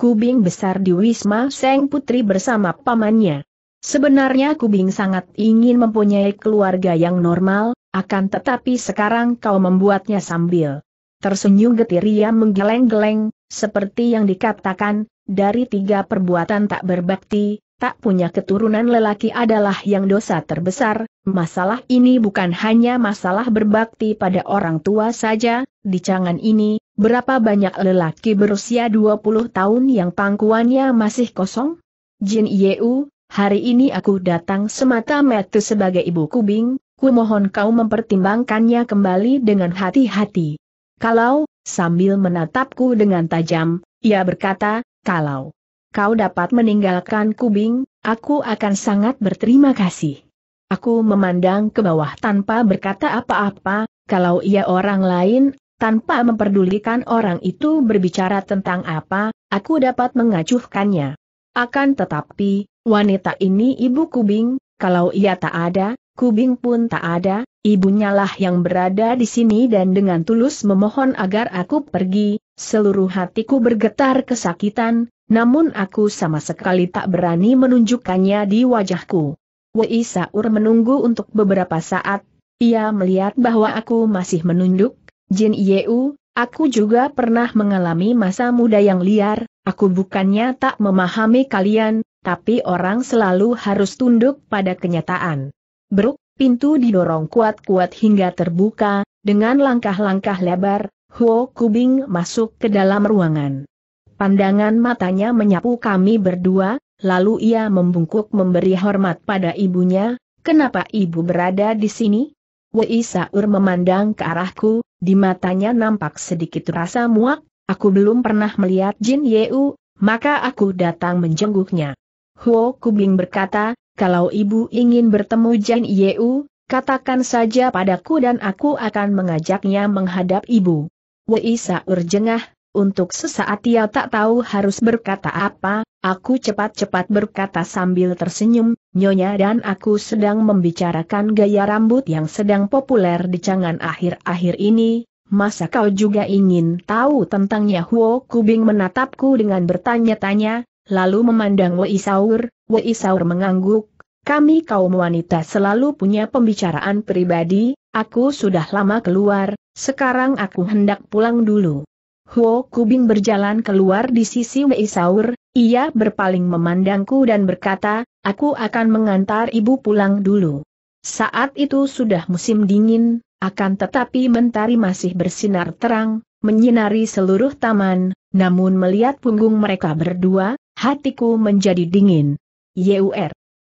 Kubing besar di Wisma Seng Putri bersama pamannya. Sebenarnya Kubing sangat ingin mempunyai keluarga yang normal, akan tetapi sekarang kau membuatnya sambil tersenyum getir ia menggeleng-geleng, seperti yang dikatakan, dari tiga perbuatan tak berbakti, tak punya keturunan lelaki adalah yang dosa terbesar, masalah ini bukan hanya masalah berbakti pada orang tua saja, di cangan ini, berapa banyak lelaki berusia 20 tahun yang pangkuannya masih kosong? Jin Yeu, hari ini aku datang semata-mata sebagai ibu kubing, ku mohon kau mempertimbangkannya kembali dengan hati-hati. Kalau, sambil menatapku dengan tajam, ia berkata, kalau kau dapat meninggalkan kubing, aku akan sangat berterima kasih. Aku memandang ke bawah tanpa berkata apa-apa, kalau ia orang lain, tanpa memperdulikan orang itu berbicara tentang apa, aku dapat mengacuhkannya. Akan tetapi, Wanita ini ibu kubing, kalau ia tak ada, kubing pun tak ada, ibunya lah yang berada di sini dan dengan tulus memohon agar aku pergi, seluruh hatiku bergetar kesakitan, namun aku sama sekali tak berani menunjukkannya di wajahku. Wei Saur menunggu untuk beberapa saat, ia melihat bahwa aku masih menunduk, Jin Yeu, aku juga pernah mengalami masa muda yang liar, aku bukannya tak memahami kalian, tapi orang selalu harus tunduk pada kenyataan. Bruk, pintu didorong kuat-kuat hingga terbuka, dengan langkah-langkah lebar, Huo Kubing masuk ke dalam ruangan. Pandangan matanya menyapu kami berdua, lalu ia membungkuk memberi hormat pada ibunya, kenapa ibu berada di sini? Wei Saur memandang ke arahku, di matanya nampak sedikit rasa muak, aku belum pernah melihat Jin Yeu, maka aku datang menjenguknya. Huo Kubing berkata, kalau ibu ingin bertemu Jan Yeu, katakan saja padaku dan aku akan mengajaknya menghadap ibu. Wei Saur jengah, untuk sesaat ia tak tahu harus berkata apa, aku cepat-cepat berkata sambil tersenyum, Nyonya dan aku sedang membicarakan gaya rambut yang sedang populer di cangan akhir-akhir ini, Masa kau juga ingin tahu tentangnya Huo Kubing menatapku dengan bertanya-tanya, lalu memandang Wei Saur, Wei Saur mengangguk, kami kaum wanita selalu punya pembicaraan pribadi, aku sudah lama keluar, sekarang aku hendak pulang dulu. Huo Kubing berjalan keluar di sisi Wei Saur, ia berpaling memandangku dan berkata, aku akan mengantar ibu pulang dulu. Saat itu sudah musim dingin, akan tetapi mentari masih bersinar terang, menyinari seluruh taman, namun melihat punggung mereka berdua, Hatiku menjadi dingin. Yur.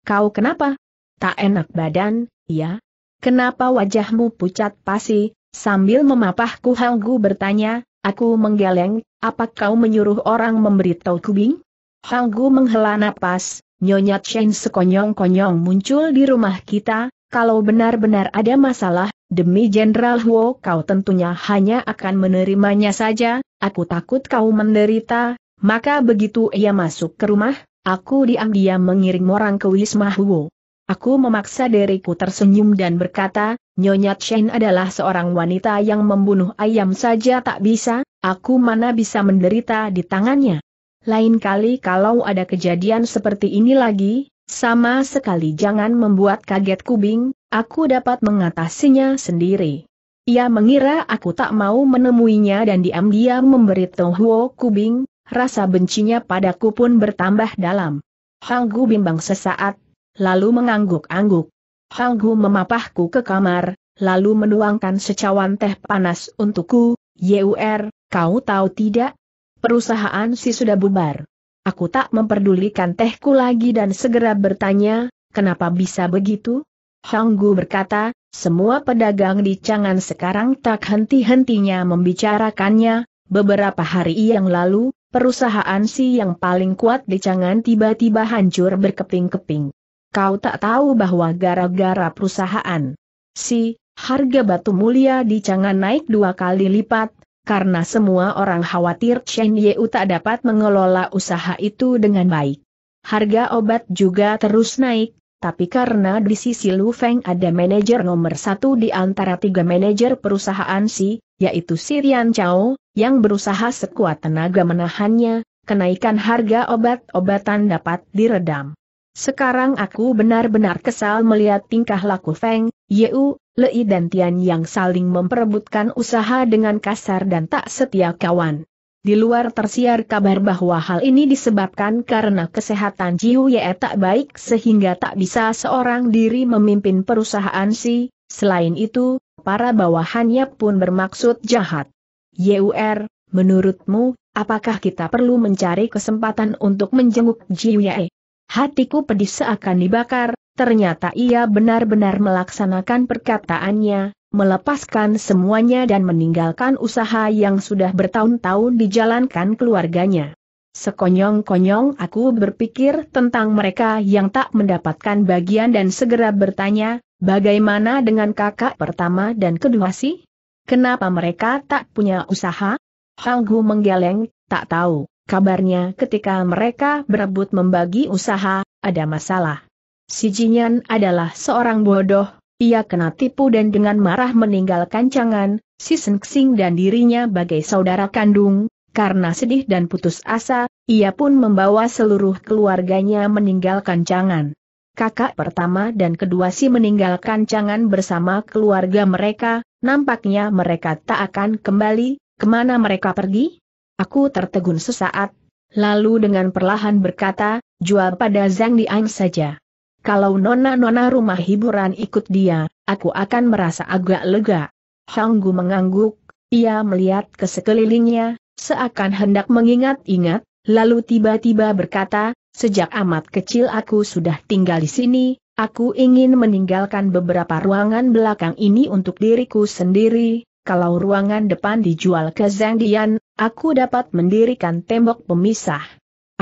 Kau kenapa? Tak enak badan, ya? Kenapa wajahmu pucat pasi? Sambil memapahku Hanggu bertanya, aku menggeleng, apa kau menyuruh orang memberitahu kubing? Hanggu menghela napas, Nyonya Chen sekonyong-konyong muncul di rumah kita, kalau benar-benar ada masalah, demi Jenderal Huo kau tentunya hanya akan menerimanya saja, aku takut kau menderita, maka begitu ia masuk ke rumah, aku diam-diam mengiring orang ke Wisma Huo. Aku memaksa diriku tersenyum dan berkata, Nyonya Chen adalah seorang wanita yang membunuh ayam saja tak bisa, aku mana bisa menderita di tangannya. Lain kali kalau ada kejadian seperti ini lagi, sama sekali jangan membuat kaget kubing, aku dapat mengatasinya sendiri. Ia mengira aku tak mau menemuinya dan diam-diam memberitahu Huo Kubing, rasa bencinya padaku pun bertambah dalam. Hanggu bimbang sesaat, lalu mengangguk-angguk. Hanggu memapahku ke kamar, lalu menuangkan secawan teh panas untukku, Yur, er, kau tahu tidak? Perusahaan si sudah bubar. Aku tak memperdulikan tehku lagi dan segera bertanya, kenapa bisa begitu? Hanggu berkata, semua pedagang di Chang'an sekarang tak henti-hentinya membicarakannya, beberapa hari yang lalu, perusahaan si yang paling kuat di Cangan tiba-tiba hancur berkeping-keping. Kau tak tahu bahwa gara-gara perusahaan si, harga batu mulia di Cangan naik dua kali lipat, karena semua orang khawatir Chen Yeu tak dapat mengelola usaha itu dengan baik. Harga obat juga terus naik, tapi karena di sisi Lu Feng ada manajer nomor satu di antara tiga manajer perusahaan si, yaitu Sirian Chao, yang berusaha sekuat tenaga menahannya, kenaikan harga obat-obatan dapat diredam. Sekarang aku benar-benar kesal melihat tingkah laku Feng, Yeu, Lei dan Tian yang saling memperebutkan usaha dengan kasar dan tak setia kawan. Di luar tersiar kabar bahwa hal ini disebabkan karena kesehatan Jiu Ye tak baik sehingga tak bisa seorang diri memimpin perusahaan si, selain itu, para bawahannya pun bermaksud jahat. Yur, menurutmu, apakah kita perlu mencari kesempatan untuk menjenguk Jiu Ye? Hatiku pedih seakan dibakar, ternyata ia benar-benar melaksanakan perkataannya, melepaskan semuanya dan meninggalkan usaha yang sudah bertahun-tahun dijalankan keluarganya. Sekonyong-konyong aku berpikir tentang mereka yang tak mendapatkan bagian dan segera bertanya, bagaimana dengan kakak pertama dan kedua sih? Kenapa mereka tak punya usaha? Hanggu menggeleng, tak tahu. Kabarnya ketika mereka berebut membagi usaha, ada masalah. Si Jinyan adalah seorang bodoh, ia kena tipu dan dengan marah meninggalkan cangan, si Sengksing dan dirinya bagai saudara kandung, karena sedih dan putus asa, ia pun membawa seluruh keluarganya meninggalkan cangan. Kakak pertama dan kedua si meninggalkan cangan bersama keluarga mereka, nampaknya mereka tak akan kembali, kemana mereka pergi? Aku tertegun sesaat, lalu dengan perlahan berkata, jual pada Zhang Diang saja. Kalau nona-nona rumah hiburan ikut dia, aku akan merasa agak lega. Hanggu mengangguk, ia melihat ke sekelilingnya, seakan hendak mengingat-ingat, lalu tiba-tiba berkata, sejak amat kecil aku sudah tinggal di sini, aku ingin meninggalkan beberapa ruangan belakang ini untuk diriku sendiri, kalau ruangan depan dijual ke Zhangdian, aku dapat mendirikan tembok pemisah.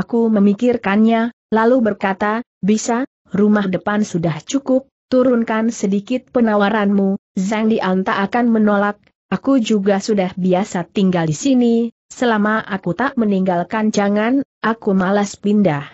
Aku memikirkannya, lalu berkata, bisa, rumah depan sudah cukup, turunkan sedikit penawaranmu, Zhang Dian tak akan menolak, aku juga sudah biasa tinggal di sini, selama aku tak meninggalkan jangan, aku malas pindah.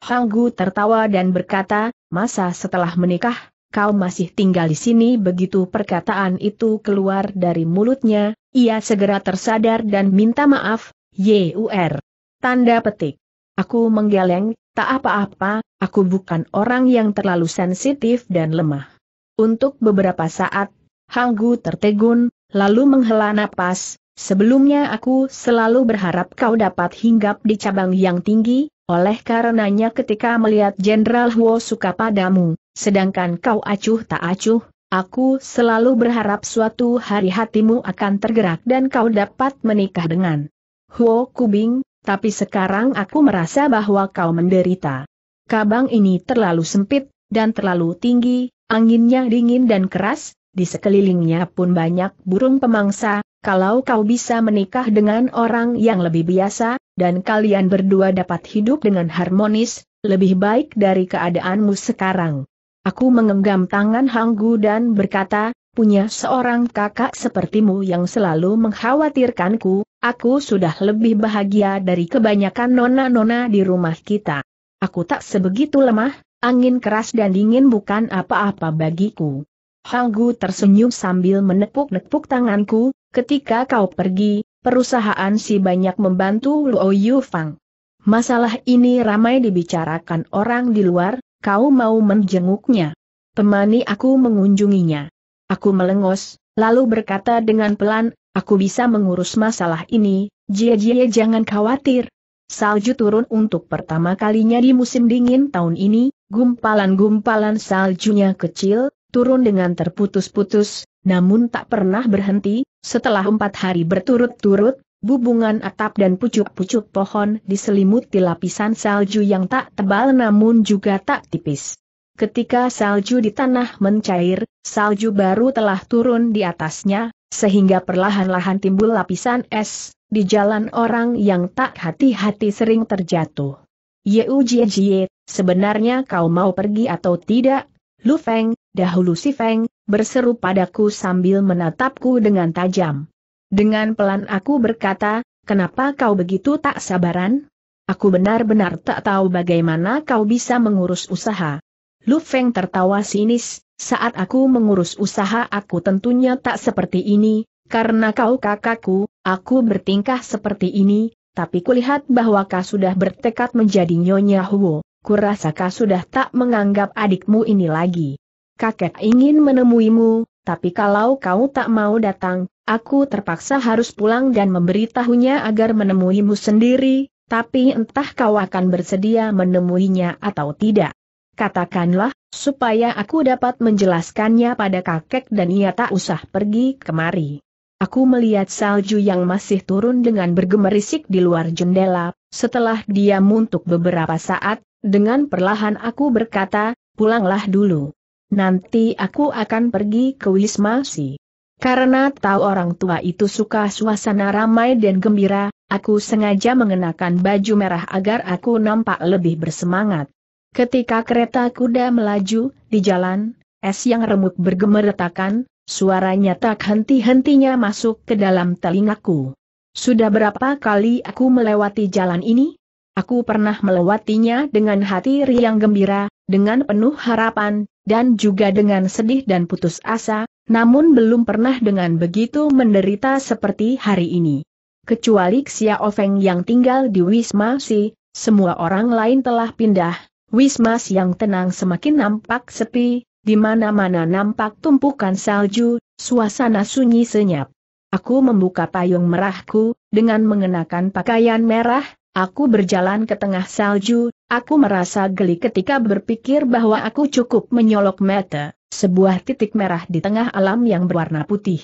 Hang Gu tertawa dan berkata, masa setelah menikah, kau masih tinggal di sini begitu perkataan itu keluar dari mulutnya, ia segera tersadar dan minta maaf, YUR. Tanda petik. Aku menggeleng, tak apa-apa, Aku bukan orang yang terlalu sensitif dan lemah. Untuk beberapa saat, Hanggu tertegun, lalu menghela napas, sebelumnya aku selalu berharap kau dapat hinggap di cabang yang tinggi, oleh karenanya ketika melihat Jenderal Huo suka padamu, sedangkan kau acuh tak acuh, aku selalu berharap suatu hari hatimu akan tergerak dan kau dapat menikah dengan Huo Kubing, tapi sekarang aku merasa bahwa kau menderita. Kabang ini terlalu sempit, dan terlalu tinggi, anginnya dingin dan keras, di sekelilingnya pun banyak burung pemangsa, kalau kau bisa menikah dengan orang yang lebih biasa, dan kalian berdua dapat hidup dengan harmonis, lebih baik dari keadaanmu sekarang. Aku mengenggam tangan Hanggu dan berkata, punya seorang kakak sepertimu yang selalu mengkhawatirkanku, aku sudah lebih bahagia dari kebanyakan nona-nona di rumah kita. Aku tak sebegitu lemah, angin keras dan dingin bukan apa-apa bagiku. Hanggu tersenyum sambil menepuk-nepuk tanganku, ketika kau pergi, perusahaan si banyak membantu Luo Yufang. Masalah ini ramai dibicarakan orang di luar, kau mau menjenguknya. Temani aku mengunjunginya. Aku melengos, lalu berkata dengan pelan, aku bisa mengurus masalah ini, jie jie jangan khawatir, Salju turun untuk pertama kalinya di musim dingin tahun ini, gumpalan-gumpalan saljunya kecil, turun dengan terputus-putus, namun tak pernah berhenti, setelah empat hari berturut-turut, bubungan atap dan pucuk-pucuk pohon diselimuti lapisan salju yang tak tebal namun juga tak tipis. Ketika salju di tanah mencair, salju baru telah turun di atasnya, sehingga perlahan-lahan timbul lapisan es, di jalan orang yang tak hati-hati sering terjatuh. Yeu Ujie Jie, sebenarnya kau mau pergi atau tidak? Lu Feng, dahulu si Feng, berseru padaku sambil menatapku dengan tajam. Dengan pelan aku berkata, kenapa kau begitu tak sabaran? Aku benar-benar tak tahu bagaimana kau bisa mengurus usaha. Lu Feng tertawa sinis, saat aku mengurus usaha aku tentunya tak seperti ini, karena kau kakakku, Aku bertingkah seperti ini, tapi kulihat bahwa kau sudah bertekad menjadi Nyonya Huo, kurasa kau sudah tak menganggap adikmu ini lagi. Kakek ingin menemuimu, tapi kalau kau tak mau datang, aku terpaksa harus pulang dan memberitahunya agar menemuimu sendiri, tapi entah kau akan bersedia menemuinya atau tidak. Katakanlah, supaya aku dapat menjelaskannya pada kakek dan ia tak usah pergi kemari. Aku melihat salju yang masih turun dengan bergemerisik di luar jendela, setelah dia muntuk beberapa saat, dengan perlahan aku berkata, pulanglah dulu. Nanti aku akan pergi ke Wisma Si. Karena tahu orang tua itu suka suasana ramai dan gembira, aku sengaja mengenakan baju merah agar aku nampak lebih bersemangat. Ketika kereta kuda melaju, di jalan, es yang remuk bergemeretakan, Suaranya tak henti-hentinya masuk ke dalam telingaku. Sudah berapa kali aku melewati jalan ini? Aku pernah melewatinya dengan hati riang gembira, dengan penuh harapan, dan juga dengan sedih dan putus asa, namun belum pernah dengan begitu menderita seperti hari ini. Kecuali Xia Ofeng yang tinggal di Wisma Si, semua orang lain telah pindah, Wisma Si yang tenang semakin nampak sepi, di mana-mana nampak tumpukan salju, suasana sunyi senyap. Aku membuka payung merahku, dengan mengenakan pakaian merah, aku berjalan ke tengah salju, aku merasa geli ketika berpikir bahwa aku cukup menyolok mata, sebuah titik merah di tengah alam yang berwarna putih.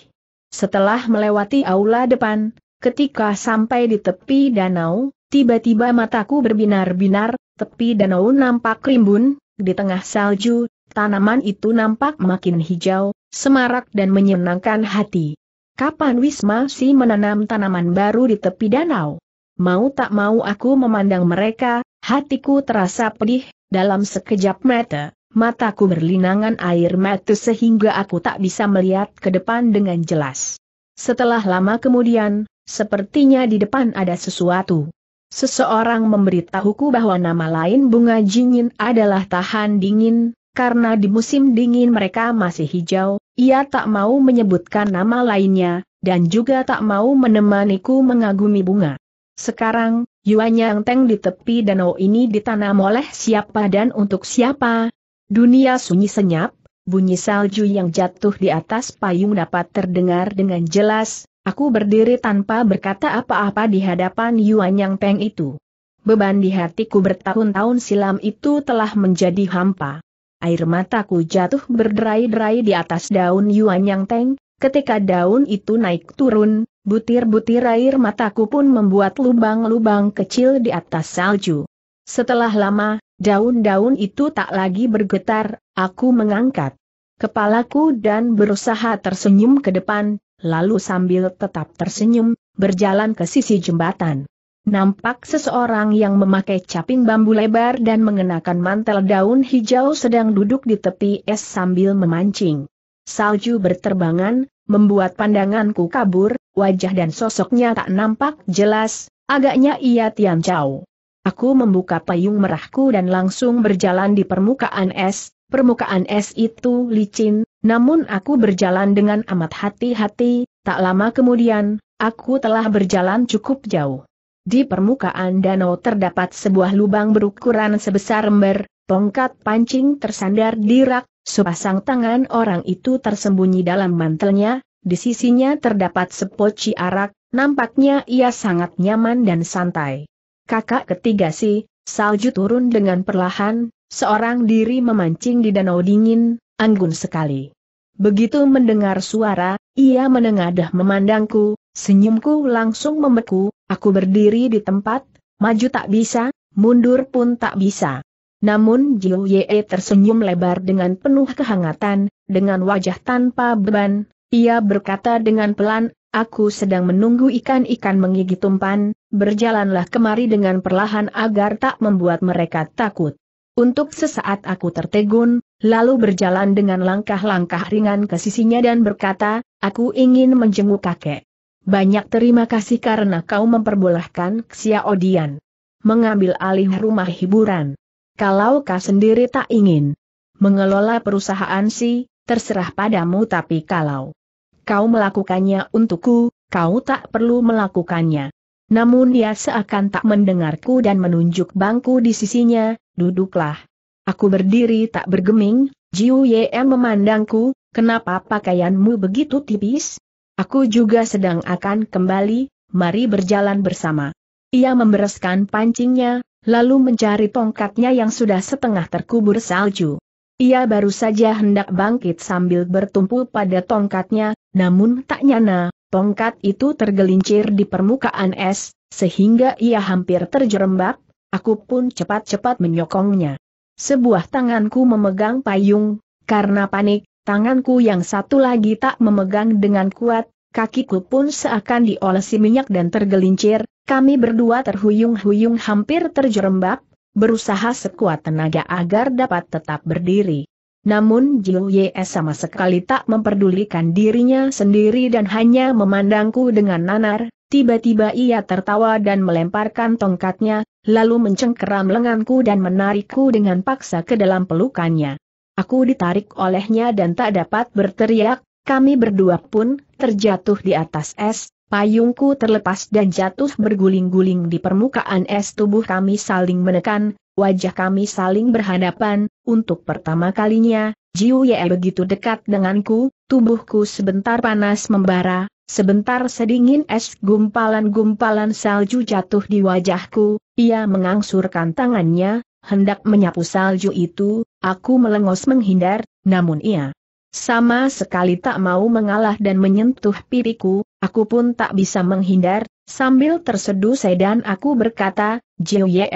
Setelah melewati aula depan, ketika sampai di tepi danau, tiba-tiba mataku berbinar-binar, tepi danau nampak rimbun, di tengah salju, Tanaman itu nampak makin hijau, semarak dan menyenangkan hati. Kapan Wisma Si menanam tanaman baru di tepi danau? Mau tak mau aku memandang mereka, hatiku terasa pedih, dalam sekejap mata, mataku berlinangan air mata sehingga aku tak bisa melihat ke depan dengan jelas. Setelah lama kemudian, sepertinya di depan ada sesuatu. Seseorang memberitahuku bahwa nama lain bunga jingin adalah tahan dingin, karena di musim dingin mereka masih hijau, ia tak mau menyebutkan nama lainnya, dan juga tak mau menemaniku mengagumi bunga. Sekarang, Yuan Yang Teng di tepi danau ini ditanam oleh siapa dan untuk siapa? Dunia sunyi senyap, bunyi salju yang jatuh di atas payung dapat terdengar dengan jelas, aku berdiri tanpa berkata apa-apa di hadapan Yuan Yang Teng itu. Beban di hatiku bertahun-tahun silam itu telah menjadi hampa air mataku jatuh berderai-derai di atas daun Yuan Yang Teng, ketika daun itu naik turun, butir-butir air mataku pun membuat lubang-lubang kecil di atas salju. Setelah lama, daun-daun itu tak lagi bergetar, aku mengangkat kepalaku dan berusaha tersenyum ke depan, lalu sambil tetap tersenyum, berjalan ke sisi jembatan. Nampak seseorang yang memakai caping bambu lebar dan mengenakan mantel daun hijau sedang duduk di tepi es sambil memancing. Salju berterbangan, membuat pandanganku kabur, wajah dan sosoknya tak nampak jelas, agaknya ia Tian Chao. Aku membuka payung merahku dan langsung berjalan di permukaan es, permukaan es itu licin, namun aku berjalan dengan amat hati-hati, tak lama kemudian, aku telah berjalan cukup jauh. Di permukaan danau terdapat sebuah lubang berukuran sebesar ember, tongkat pancing tersandar di rak, sepasang tangan orang itu tersembunyi dalam mantelnya, di sisinya terdapat sepoci arak, nampaknya ia sangat nyaman dan santai. Kakak ketiga si, salju turun dengan perlahan, seorang diri memancing di danau dingin, anggun sekali. Begitu mendengar suara, ia menengadah memandangku, senyumku langsung membeku, Aku berdiri di tempat, maju tak bisa, mundur pun tak bisa. Namun Jiu Ye tersenyum lebar dengan penuh kehangatan, dengan wajah tanpa beban, ia berkata dengan pelan, aku sedang menunggu ikan-ikan menggigit umpan, berjalanlah kemari dengan perlahan agar tak membuat mereka takut. Untuk sesaat aku tertegun, lalu berjalan dengan langkah-langkah ringan ke sisinya dan berkata, aku ingin menjenguk kakek. Banyak terima kasih karena kau memperbolehkan Xiaodian mengambil alih rumah hiburan. Kalau kau sendiri tak ingin mengelola perusahaan si, terserah padamu tapi kalau kau melakukannya untukku, kau tak perlu melakukannya. Namun dia seakan tak mendengarku dan menunjuk bangku di sisinya, duduklah. Aku berdiri tak bergeming, Jiu Yem memandangku, kenapa pakaianmu begitu tipis? Aku juga sedang akan kembali, mari berjalan bersama. Ia membereskan pancingnya, lalu mencari tongkatnya yang sudah setengah terkubur salju. Ia baru saja hendak bangkit sambil bertumpu pada tongkatnya, namun tak nyana, tongkat itu tergelincir di permukaan es, sehingga ia hampir terjerembab, aku pun cepat-cepat menyokongnya. Sebuah tanganku memegang payung, karena panik, Tanganku yang satu lagi tak memegang dengan kuat, kakiku pun seakan diolesi minyak dan tergelincir, kami berdua terhuyung-huyung hampir terjerembab, berusaha sekuat tenaga agar dapat tetap berdiri. Namun Jiu Ye sama sekali tak memperdulikan dirinya sendiri dan hanya memandangku dengan nanar, tiba-tiba ia tertawa dan melemparkan tongkatnya, lalu mencengkeram lenganku dan menarikku dengan paksa ke dalam pelukannya. Aku ditarik olehnya dan tak dapat berteriak, kami berdua pun terjatuh di atas es, payungku terlepas dan jatuh berguling-guling di permukaan es tubuh kami saling menekan, wajah kami saling berhadapan, untuk pertama kalinya, Jiu Ye begitu dekat denganku, tubuhku sebentar panas membara, sebentar sedingin es gumpalan-gumpalan salju jatuh di wajahku, ia mengangsurkan tangannya, hendak menyapu salju itu, aku melengos menghindar, namun ia sama sekali tak mau mengalah dan menyentuh pipiku, aku pun tak bisa menghindar, sambil terseduh saya dan aku berkata, Jiuye,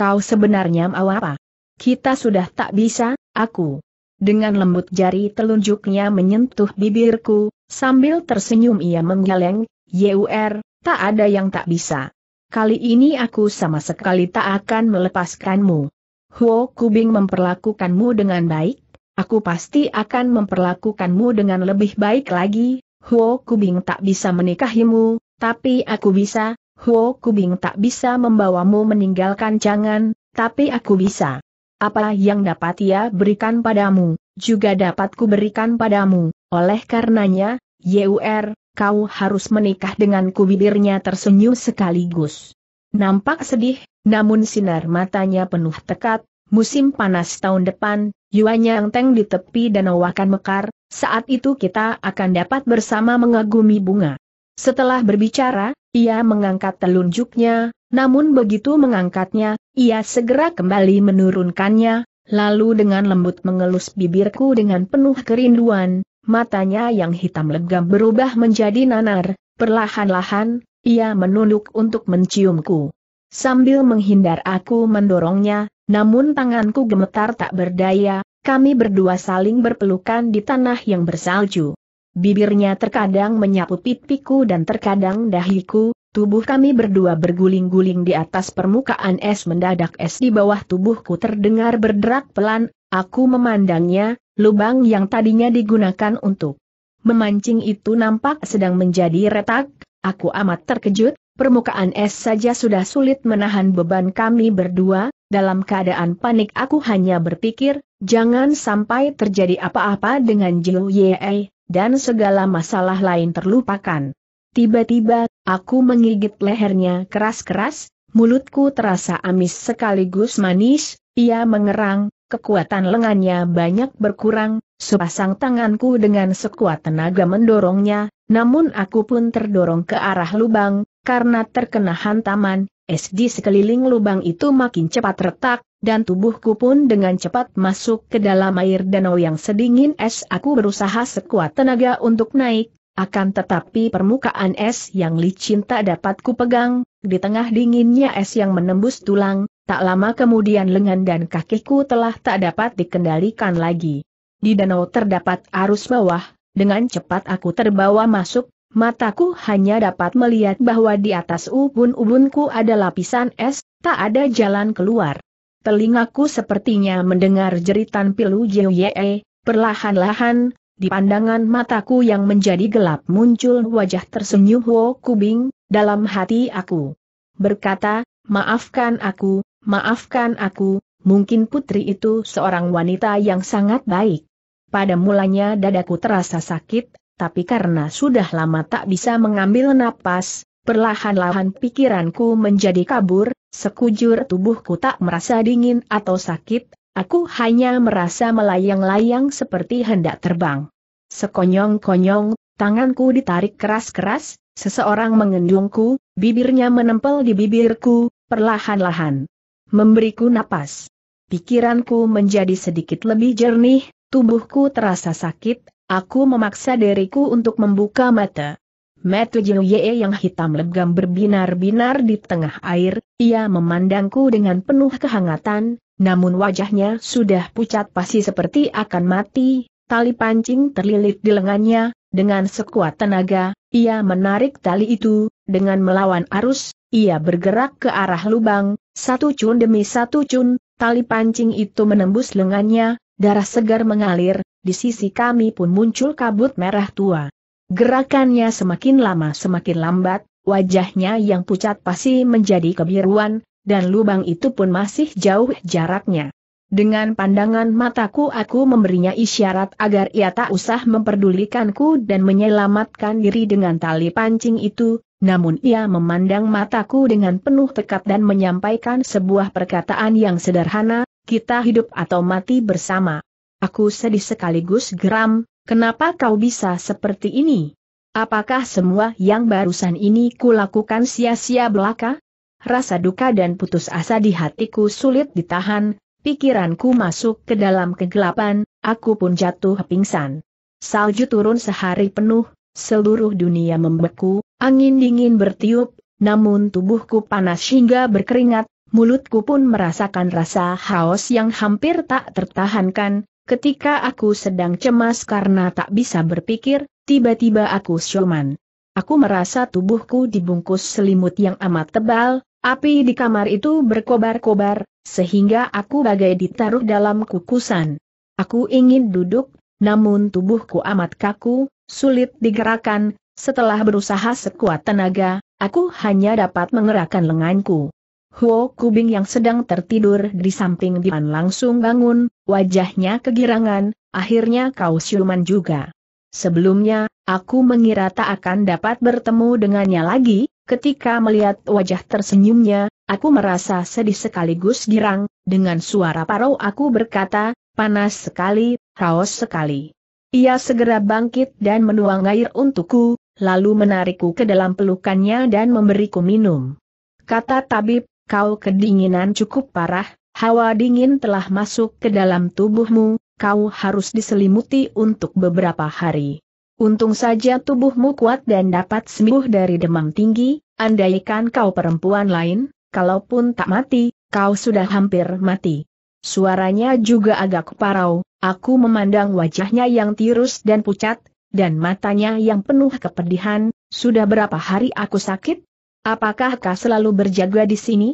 kau sebenarnya mau apa? Kita sudah tak bisa, aku. Dengan lembut jari telunjuknya menyentuh bibirku, sambil tersenyum ia menggeleng, Yur, er, tak ada yang tak bisa. Kali ini aku sama sekali tak akan melepaskanmu. Huo Kubing memperlakukanmu dengan baik, aku pasti akan memperlakukanmu dengan lebih baik lagi. Huo Kubing tak bisa menikahimu, tapi aku bisa. Huo Kubing tak bisa membawamu meninggalkan jangan, tapi aku bisa. Apa yang dapat ia berikan padamu, juga dapat kuberikan padamu. Oleh karenanya, Yur, kau harus menikah denganku bibirnya tersenyum sekaligus. Nampak sedih, namun sinar matanya penuh tekad, musim panas tahun depan, yang Teng di tepi danau akan mekar, saat itu kita akan dapat bersama mengagumi bunga. Setelah berbicara, ia mengangkat telunjuknya, namun begitu mengangkatnya, ia segera kembali menurunkannya, lalu dengan lembut mengelus bibirku dengan penuh kerinduan, Matanya yang hitam legam berubah menjadi nanar, perlahan-lahan, ia menunduk untuk menciumku. Sambil menghindar aku mendorongnya, namun tanganku gemetar tak berdaya, kami berdua saling berpelukan di tanah yang bersalju. Bibirnya terkadang menyapu pipiku dan terkadang dahiku, tubuh kami berdua berguling-guling di atas permukaan es mendadak es di bawah tubuhku terdengar berderak pelan, Aku memandangnya, lubang yang tadinya digunakan untuk memancing itu nampak sedang menjadi retak, aku amat terkejut, permukaan es saja sudah sulit menahan beban kami berdua, dalam keadaan panik aku hanya berpikir, jangan sampai terjadi apa-apa dengan Jiu Yei, dan segala masalah lain terlupakan. Tiba-tiba, aku menggigit lehernya keras-keras, mulutku terasa amis sekaligus manis, ia mengerang, kekuatan lengannya banyak berkurang, sepasang tanganku dengan sekuat tenaga mendorongnya, namun aku pun terdorong ke arah lubang, karena terkena hantaman, es di sekeliling lubang itu makin cepat retak, dan tubuhku pun dengan cepat masuk ke dalam air danau yang sedingin es aku berusaha sekuat tenaga untuk naik, akan tetapi permukaan es yang licin tak dapat kupegang, di tengah dinginnya es yang menembus tulang, Tak lama kemudian lengan dan kakiku telah tak dapat dikendalikan lagi. Di danau terdapat arus bawah, dengan cepat aku terbawa masuk, mataku hanya dapat melihat bahwa di atas ubun-ubunku ada lapisan es, tak ada jalan keluar. Telingaku sepertinya mendengar jeritan pilu Jiye, perlahan-lahan, di pandangan mataku yang menjadi gelap muncul wajah tersenyum Ho Kubing, dalam hati aku. Berkata, maafkan aku, Maafkan aku, mungkin putri itu seorang wanita yang sangat baik. Pada mulanya dadaku terasa sakit, tapi karena sudah lama tak bisa mengambil napas, perlahan-lahan pikiranku menjadi kabur, sekujur tubuhku tak merasa dingin atau sakit, aku hanya merasa melayang-layang seperti hendak terbang. Sekonyong-konyong, tanganku ditarik keras-keras, seseorang mengendungku, bibirnya menempel di bibirku, perlahan-lahan memberiku napas. Pikiranku menjadi sedikit lebih jernih, tubuhku terasa sakit, aku memaksa diriku untuk membuka mata. Metu Jiuye yang hitam legam berbinar-binar di tengah air, ia memandangku dengan penuh kehangatan, namun wajahnya sudah pucat pasti seperti akan mati, tali pancing terlilit di lengannya, dengan sekuat tenaga, ia menarik tali itu, dengan melawan arus, ia bergerak ke arah lubang, satu cun demi satu cun, tali pancing itu menembus lengannya, darah segar mengalir, di sisi kami pun muncul kabut merah tua. Gerakannya semakin lama semakin lambat, wajahnya yang pucat pasti menjadi kebiruan, dan lubang itu pun masih jauh jaraknya. Dengan pandangan mataku aku memberinya isyarat agar ia tak usah memperdulikanku dan menyelamatkan diri dengan tali pancing itu, namun ia memandang mataku dengan penuh tekad dan menyampaikan sebuah perkataan yang sederhana, kita hidup atau mati bersama. Aku sedih sekaligus geram, kenapa kau bisa seperti ini? Apakah semua yang barusan ini kulakukan sia-sia belaka? Rasa duka dan putus asa di hatiku sulit ditahan, Pikiranku masuk ke dalam kegelapan, aku pun jatuh pingsan. Salju turun sehari penuh, seluruh dunia membeku, angin dingin bertiup, namun tubuhku panas hingga berkeringat, mulutku pun merasakan rasa haus yang hampir tak tertahankan. Ketika aku sedang cemas karena tak bisa berpikir, tiba-tiba aku syoman. Aku merasa tubuhku dibungkus selimut yang amat tebal, api di kamar itu berkobar-kobar, sehingga aku bagai ditaruh dalam kukusan. Aku ingin duduk, namun tubuhku amat kaku, sulit digerakkan, setelah berusaha sekuat tenaga, aku hanya dapat mengerahkan lenganku. Huo Kubing yang sedang tertidur di samping dian langsung bangun, wajahnya kegirangan, akhirnya kau siluman juga. Sebelumnya, aku mengira tak akan dapat bertemu dengannya lagi, ketika melihat wajah tersenyumnya, aku merasa sedih sekaligus girang, dengan suara parau aku berkata, panas sekali, haus sekali. Ia segera bangkit dan menuang air untukku, lalu menarikku ke dalam pelukannya dan memberiku minum. Kata tabib, kau kedinginan cukup parah, hawa dingin telah masuk ke dalam tubuhmu, kau harus diselimuti untuk beberapa hari. Untung saja tubuhmu kuat dan dapat sembuh dari demam tinggi, andaikan kau perempuan lain, kalaupun tak mati, kau sudah hampir mati. Suaranya juga agak parau, aku memandang wajahnya yang tirus dan pucat, dan matanya yang penuh kepedihan, sudah berapa hari aku sakit? Apakah kau selalu berjaga di sini?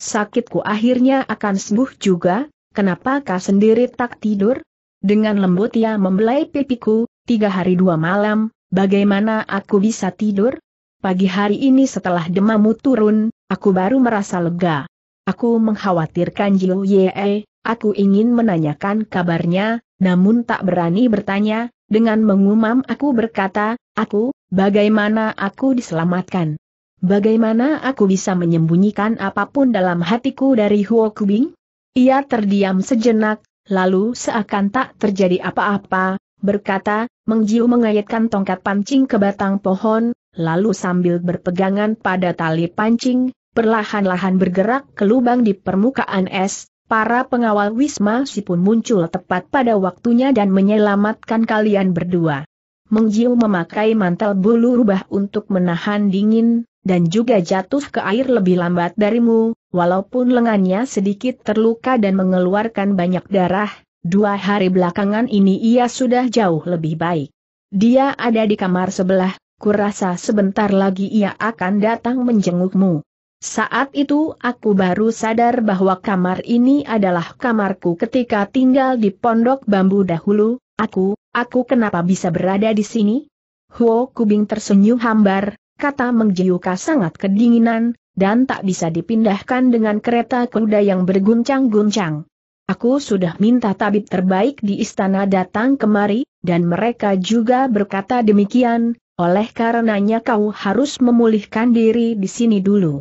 Sakitku akhirnya akan sembuh juga, kenapa kau sendiri tak tidur? Dengan lembut ia membelai pipiku, tiga hari dua malam, bagaimana aku bisa tidur? Pagi hari ini setelah demamu turun, Aku baru merasa lega. Aku mengkhawatirkan Jiu Ye, aku ingin menanyakan kabarnya, namun tak berani bertanya, dengan mengumam aku berkata, aku, bagaimana aku diselamatkan? Bagaimana aku bisa menyembunyikan apapun dalam hatiku dari Huo Kubing? Ia terdiam sejenak, lalu seakan tak terjadi apa-apa, berkata, Mengjiu mengaitkan tongkat pancing ke batang pohon, lalu sambil berpegangan pada tali pancing, Perlahan-lahan bergerak ke lubang di permukaan es, para pengawal Wisma Si pun muncul tepat pada waktunya dan menyelamatkan kalian berdua. Mengjiu memakai mantel bulu rubah untuk menahan dingin, dan juga jatuh ke air lebih lambat darimu, walaupun lengannya sedikit terluka dan mengeluarkan banyak darah, dua hari belakangan ini ia sudah jauh lebih baik. Dia ada di kamar sebelah, kurasa sebentar lagi ia akan datang menjengukmu. Saat itu aku baru sadar bahwa kamar ini adalah kamarku ketika tinggal di pondok bambu dahulu, aku, aku kenapa bisa berada di sini? Huo Kubing tersenyum hambar, kata Mengjiuka sangat kedinginan, dan tak bisa dipindahkan dengan kereta kuda yang berguncang-guncang. Aku sudah minta tabib terbaik di istana datang kemari, dan mereka juga berkata demikian, oleh karenanya kau harus memulihkan diri di sini dulu.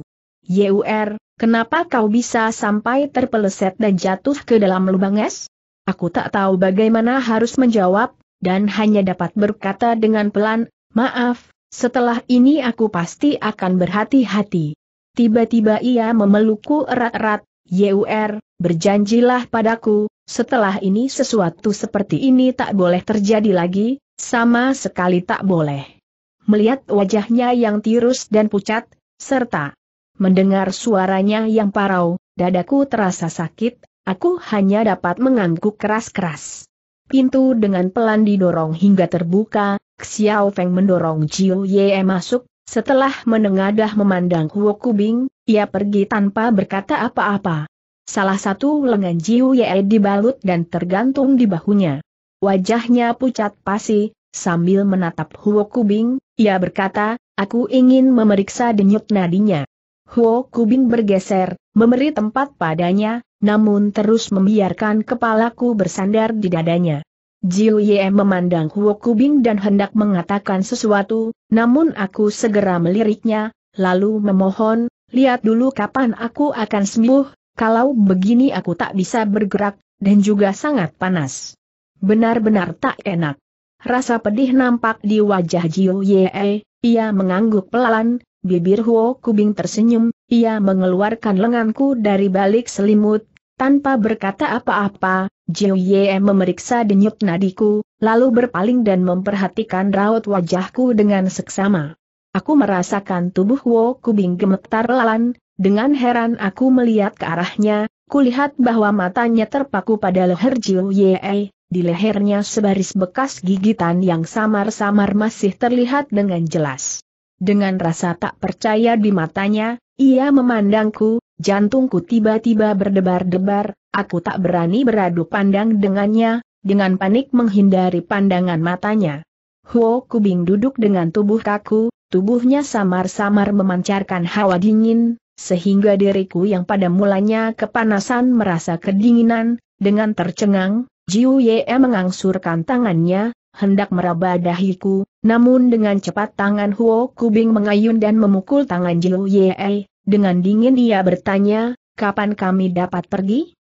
Yur, kenapa kau bisa sampai terpeleset dan jatuh ke dalam lubang es? Aku tak tahu bagaimana harus menjawab, dan hanya dapat berkata dengan pelan, maaf, setelah ini aku pasti akan berhati-hati. Tiba-tiba ia memelukku erat-erat, Yur, berjanjilah padaku, setelah ini sesuatu seperti ini tak boleh terjadi lagi, sama sekali tak boleh. Melihat wajahnya yang tirus dan pucat, serta Mendengar suaranya yang parau, dadaku terasa sakit, aku hanya dapat mengangguk keras-keras. Pintu dengan pelan didorong hingga terbuka, Xiao Feng mendorong Jiu Ye masuk, setelah menengadah memandang Huo Kubing, ia pergi tanpa berkata apa-apa. Salah satu lengan Jiu Ye dibalut dan tergantung di bahunya. Wajahnya pucat pasi, sambil menatap Huo Kubing, ia berkata, aku ingin memeriksa denyut nadinya. Huo Kubing bergeser, memberi tempat padanya, namun terus membiarkan kepalaku bersandar di dadanya. Jiu Ye memandang Huo Kubing dan hendak mengatakan sesuatu, namun aku segera meliriknya, lalu memohon, lihat dulu kapan aku akan sembuh, kalau begini aku tak bisa bergerak, dan juga sangat panas. Benar-benar tak enak. Rasa pedih nampak di wajah Jiu Ye, ia mengangguk pelan, Bibir Huo Kubing tersenyum, ia mengeluarkan lenganku dari balik selimut, tanpa berkata apa-apa, Jiu Ye memeriksa denyut nadiku, lalu berpaling dan memperhatikan raut wajahku dengan seksama. Aku merasakan tubuh Huo Kubing gemetar lalan, dengan heran aku melihat ke arahnya, kulihat bahwa matanya terpaku pada leher Jiu Ye, di lehernya sebaris bekas gigitan yang samar-samar masih terlihat dengan jelas. Dengan rasa tak percaya di matanya, ia memandangku, jantungku tiba-tiba berdebar-debar, aku tak berani beradu pandang dengannya, dengan panik menghindari pandangan matanya. Huo Kubing duduk dengan tubuh kaku, tubuhnya samar-samar memancarkan hawa dingin, sehingga diriku yang pada mulanya kepanasan merasa kedinginan, dengan tercengang, Jiu Ye mengangsurkan tangannya, hendak meraba dahiku, namun dengan cepat tangan Huo Kubing mengayun dan memukul tangan Jiu Ye, dengan dingin dia bertanya, kapan kami dapat pergi?